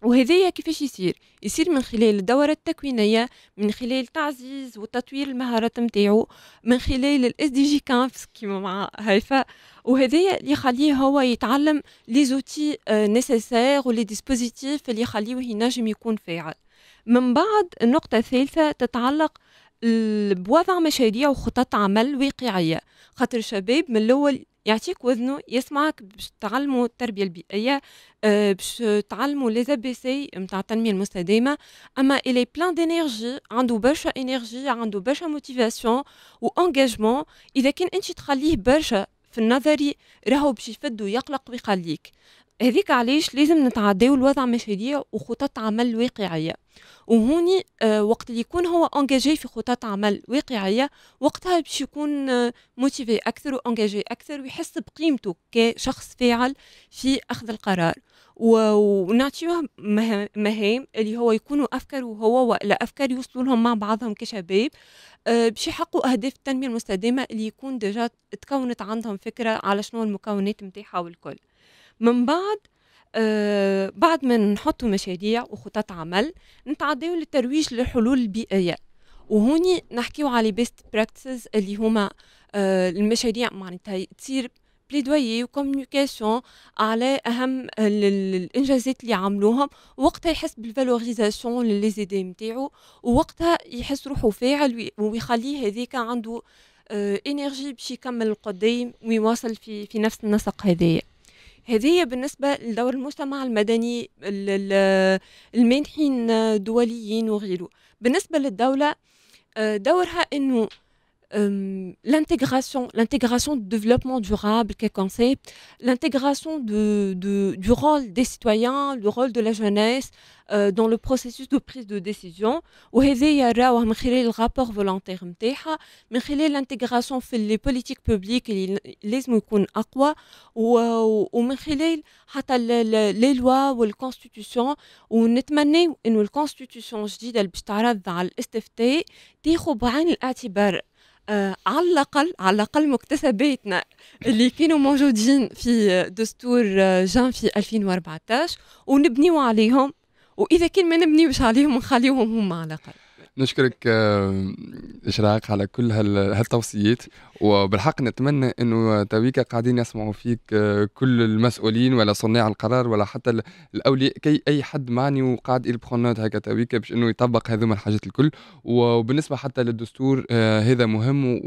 وهذايا كيفاش يصير يصير من خلال الدورة التكوينية من خلال تعزيز وتطوير المهارات نتاعو من خلال الاس دي جي كامبس كيما مع هيفا وهذايا اللي يخليه هو يتعلم لي زوتي نيسيسير ولي ديسبوزيتيف اللي يخليه ينجم يكون فاعل من بعد النقطة الثالثة تتعلق بوضع مشاريع وخطط عمل واقعية خاطر الشباب من الأول يعطيك وزنه يسمعك باش تعلموا التربيه البيئيه آه، باش تعلموا لي بي سي نتاع التنميه المستدامه اما الي بلان دينيرجي عنده برشا انرجي عنده برشا موتيفاسيون وانجاجمون اذا كان انت تخليه برشا في النظري راهو باش يفد ويقلق ويخليك هذيك علاش لازم نتعداو الوضع مشاريع وخطط عمل واقعيه وهوني آه، وقت اللي يكون هو انجاجي في خطط عمل واقعيه وقتها باش يكون موتيفي آه، اكثر وانجاجي اكثر ويحس بقيمته كشخص فاعل في اخذ القرار ونعطيوه مهام اللي هو يكونوا افكار وهو ولا افكار يوصلوا لهم مع بعضهم كشباب آه، باش يحققوا اهداف التنميه المستدامه اللي يكون ديجا تكونت عندهم فكره على شنو المكونات نتاعها والكل من بعد آه، بعد ما نحطوا مشاريع وخطط عمل نتعداو للترويج للحلول البيئيه وهوني نحكيو على بيست براكتسز اللي هما آه، المشاريع معناتها تصير بليدوي وكوميونيكاسيون على اهم الانجازات اللي عملوهم وقتها يحس بالفالوريزاسيون لي زيدي نتاعو ووقتها يحس روحو فاعل ويخليه هذيك عنده انرجي آه، باش يكمل القدام ويواصل في في نفس النسق هذايا هذه بالنسبه لدور المجتمع المدني المانحين دوليين وغيره بالنسبه للدوله آه، دورها انه Euh, l'intégration, l'intégration du développement durable, quel l'intégration de, du rôle des citoyens, le rôle de la jeunesse euh, dans le processus de prise de décision, ou le rapport volontaire, l'intégration les politiques publiques, les quoi ou les lois ou la constitution, ou la constitution, je dis, dans le STFT, آه، على الاقل على الاقل مكتسباتنا اللي كانوا موجودين في دستور جان في 2014 ونبنيو عليهم واذا كان ما نبنيوش عليهم نخليوهم هما على الاقل نشكرك آه، اشراق على كل هالتوصيات وبالحق نتمنى انه تويك قاعدين يسمعوا فيك آه، كل المسؤولين ولا صناع القرار ولا حتى الاولياء كي اي حد معني وقاعد البرونات هكا تويك باش انه يطبق هذوما الحاجات الكل وبالنسبه حتى للدستور آه، هذا مهم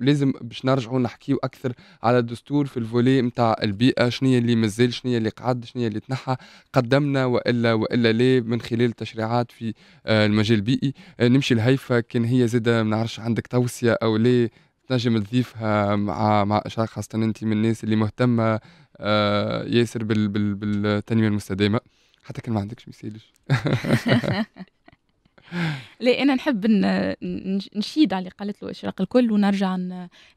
ولازم باش نرجعوا نحكيو اكثر على الدستور في الفولي نتاع البيئه شنو اللي مازال شنو اللي قعد شنو اللي تنحى قدمنا والا والا ليه من خلال تشريعات في المجال البيئي نمشي لهيفا كان هي زاده ما نعرفش عندك توصيه او ليه تنجم تضيفها مع مع خاصه انت من الناس اللي مهتمه آه، ياسر بال بال بالتنميه المستدامه حتى كان ما عندكش ما يسالش لا انا نحب نشيد على اللي قالت له اشراق الكل ونرجع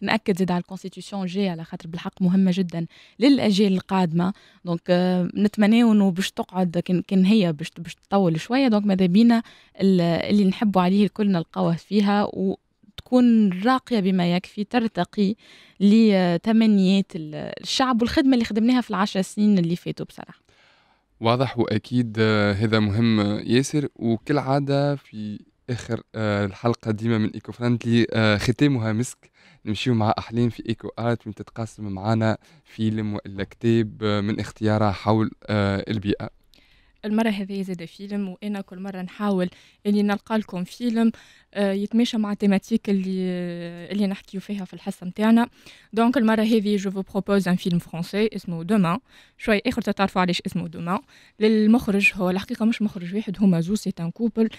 ناكد زيد على الكونستيتيوشن جي على خاطر بالحق مهمه جدا للاجيال القادمه دونك آه، نتمناو انه باش تقعد كان هي باش تطول شويه دونك ماذا بينا اللي نحبوا عليه الكل نلقاوه فيها و تكون راقية بما يكفي ترتقي لتمنيات الشعب والخدمة اللي خدمناها في العشر سنين اللي فاتوا بصراحة واضح واكيد آه، هذا مهم آه، ياسر وكالعاده في اخر آه الحلقه ديما من ايكو فرندلي آه ختامها مسك نمشيو مع احلام في ايكو ارت من تتقاسم معنا فيلم ولا كتاب آه، من اختيارها حول آه البيئه المرة هذه زاد فيلم وأنا كل مرة نحاول أني نلقى لكم فيلم آه، يتماشى مع التيماتيك اللي اللي نحكيو فيها في الحصة نتاعنا دونك المرة هذه جو فو بروبوز ان فيلم فرونسي اسمه دوما شوي آخر تعرفوا علاش اسمه دوما للمخرج هو الحقيقة مش مخرج واحد هما زوز سيت ان كوبل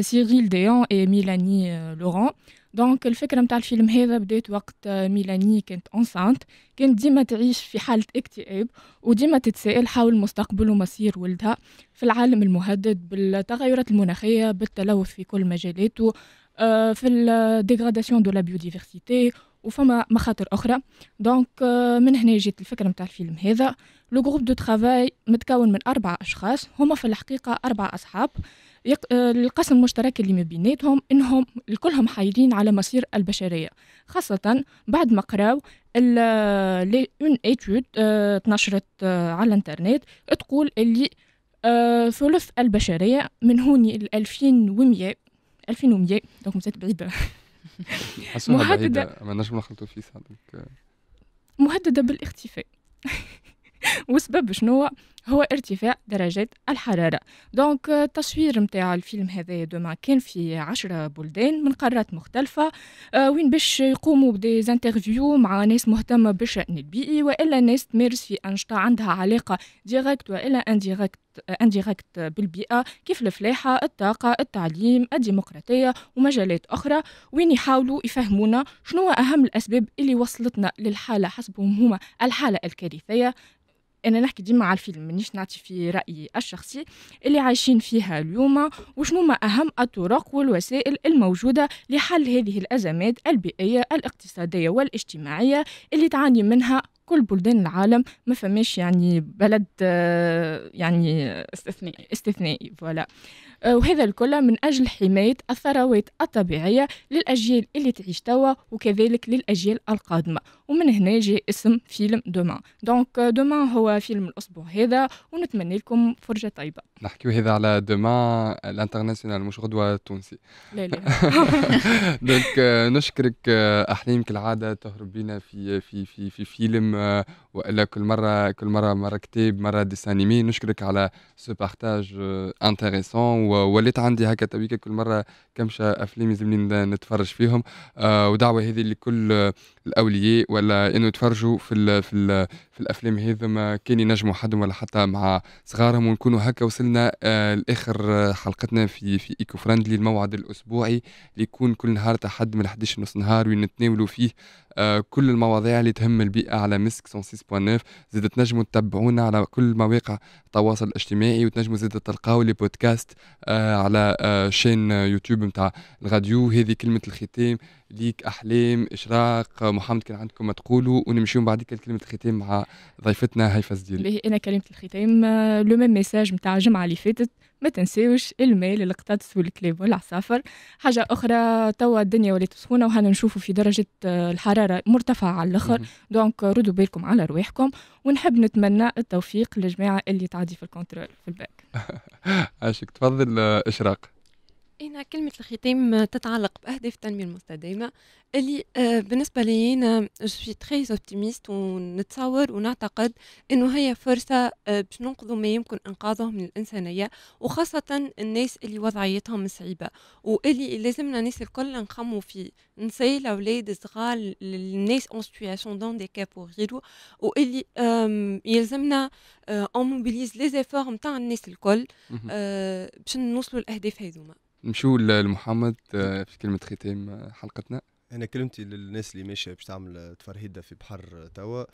سيريل ديون اي ميلاني لوران دونك الفكره نتاع الفيلم هذا بدات وقت آه، ميلاني كانت انسانت كانت ديما تعيش في حاله اكتئاب وديما تتساءل حول مستقبل ومصير ولدها في العالم المهدد بالتغيرات المناخيه بالتلوث في كل مجالاته آه، في الديغراداسيون دو لا بيوديفرسيتي وفما مخاطر اخرى دونك آه، من هنا جات الفكره نتاع الفيلم هذا لو جروب دو ترافاي متكون من اربع اشخاص هما في الحقيقه اربع اصحاب القسم آه، المشترك اللي ما بيناتهم انهم كلهم حايدين على مصير البشريه خاصه بعد ما قراو اون اتيود تنشرت على الانترنت تقول اللي آه، ثلث البشريه من هوني ل 2100 2100 دونك مسات بعيده مهدده ما نجم نخلطوا فيه مهدده بالاختفاء والسبب شنو هو ارتفاع درجات الحرارة دونك آه، التصوير متاع الفيلم هذا دوما كان في عشرة بلدان من قارات مختلفة آه، وين باش يقوموا بديز انترفيو مع ناس مهتمة بالشأن البيئي وإلا ناس تمارس في أنشطة عندها علاقة ديريكت وإلا انديريكت انديريكت آه، بالبيئة كيف الفلاحة الطاقة التعليم الديمقراطية ومجالات أخرى وين يحاولوا يفهمونا شنو أهم الأسباب اللي وصلتنا للحالة حسبهم هما الحالة الكارثية انا نحكي ديما على الفيلم مانيش نعطي في رايي الشخصي اللي عايشين فيها اليوم وشنو ما اهم الطرق والوسائل الموجوده لحل هذه الازمات البيئيه الاقتصاديه والاجتماعيه اللي تعاني منها كل بلدان العالم ما فماش يعني بلد آه، يعني استثنائي استثنائي فوالا آه، وهذا الكل من أجل حماية الثروات الطبيعية للأجيال اللي تعيش توا وكذلك للأجيال القادمة ومن هنا جاء اسم فيلم دوما دونك آه، دوما هو فيلم الأسبوع هذا ونتمنى لكم فرجة طيبة نحكيو هذا على دوما الانترناسيونال مش غدوة التونسي لا لا دونك نشكرك أحليم كالعادة تهرب بينا في في في في فيلم والا كل مره كل مره مره كتاب مره ديسانيمي نشكرك على سو بارتاج انتريسون وليت عندي هكا تويكا كل مره كمشه افلام يلزمني نتفرج فيهم آه، ودعوه هذه لكل الاولياء ولا انه يتفرجوا في الـ في الـ في الافلام ما كان ينجموا حدهم ولا حتى مع صغارهم ونكونوا هكا وصلنا آه لاخر حلقتنا في في ايكو فرندلي الموعد الاسبوعي اللي يكون كل نهار تحد من 11 نص نهار ونتناولوا فيه آه كل المواضيع اللي تهم البيئه على مسك 106.9 زاد تنجموا تتبعونا على كل مواقع التواصل الاجتماعي وتنجموا زاد تلقاو لي بودكاست آه على آه شين يوتيوب نتاع الراديو هذه كلمه الختام ليك احلام اشراق محمد كان عندكم ما تقولوا ونمشيو بعد كلمه الختام مع ضيفتنا هيفا زديل باهي انا كلمه الختام لو ميم ميساج نتاع الجمعه اللي فاتت ما تنساوش المال القطاطس والكلاب والعصافر حاجه اخرى توا الدنيا ولات سخونه وهنا نشوفوا في درجه آه، الحراره مرتفعه على الاخر دونك ردوا بالكم على رواحكم ونحب نتمنى التوفيق للجماعه اللي تعدي في الكونترول في الباك عاشك تفضل آه، اشراق أنا كلمة الختام تتعلق بأهداف التنمية المستدامة اللي آه، بالنسبة لي أنا جوي تخي أوبتيميست ونتصور ونعتقد أنه هي فرصة آه، باش ننقذوا ما يمكن إنقاذه من الإنسانية وخاصة الناس اللي وضعيتهم صعيبة واللي لازمنا الناس الكل نخموا فيه نسي الأولاد الصغار الناس اون سيتياسيون دون دي كاب وغيره واللي يلزمنا اون موبيليز لي زيفور نتاع الناس الكل آه، باش نوصلوا الأهداف هذوما نمشيو لمحمد آه، في كلمه ختام آه، حلقتنا انا كلمتي للناس اللي ماشيه باش تعمل آه، تفرهيدة في بحر توا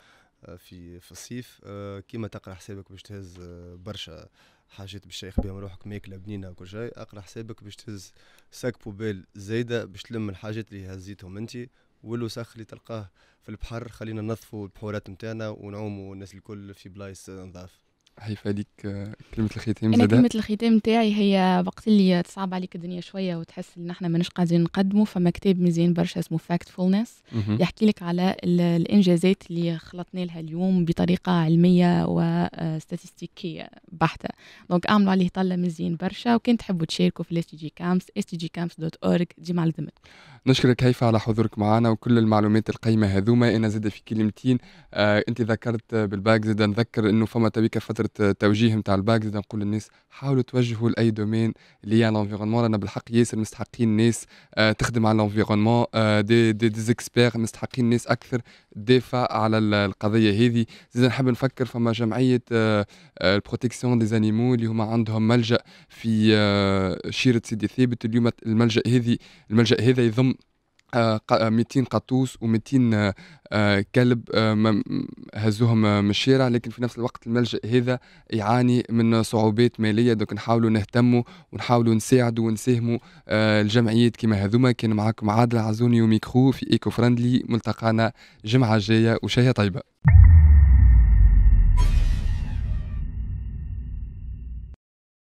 في في الصيف كيما تقرا حسابك باش تهز برشا حاجات باش تشيخ بهم روحك ماكله بنينه وكل شيء اقرا حسابك باش تهز ساك بوبيل زايده باش تلم الحاجات اللي هزيتهم انت والوسخ اللي تلقاه في البحر خلينا ننظفوا البحورات نتاعنا ونعوموا الناس الكل في بلايص نظاف حيفاديك آه، كلمة الختام أنا كلمة الختام تاعي هي وقت اللي تصعب عليك الدنيا شوية وتحس إن احنا ماناش قادرين نقدموا فما كتاب مزيان برشا اسمه فاكتفولنس يحكي لك على الإنجازات اللي خلطنا لها اليوم بطريقة علمية وستاتستيكية بحتة دونك أعملوا عليه طلة مزيان برشا وكان تحبوا تشاركوا في الاس تي جي كامبس اس تي جي كامبس دوت اورg ديما على نشكرك هيفا على حضورك معنا وكل المعلومات القيمة هذوما أنا زاد في كلمتين آه أنت ذكرت بالباك زاد نذكر أنه فما تبيك فترة توجيه نتاع الباك زاد نقول للناس حاولوا توجهوا لأي دومين اللي هي الانفيرونمون رانا بالحق ياسر مستحقين الناس آه تخدم على الانفيرونمون آه دي دي ديزيكسبير مستحقين الناس أكثر دافع على القضية هذه زاد نحب نفكر فما جمعية آه البروتيكسيون دي زانيمو اللي هما عندهم ملجأ في آه شيرة سيدي ثابت اليوم الملجأ هذه الملجأ هذا يضم 200 قطوس و200 كلب آه، هزوهم آه، من الشارع لكن في نفس الوقت الملجا هذا يعاني من صعوبات ماليه دوك نحاولوا نهتموا ونحاولوا نساعدوا ونساهموا آه، الجمعيات كما هذوما كان معكم عادل عزوني وميكرو في ايكو فرندلي ملتقانا جمعه جايه وشهيه طيبه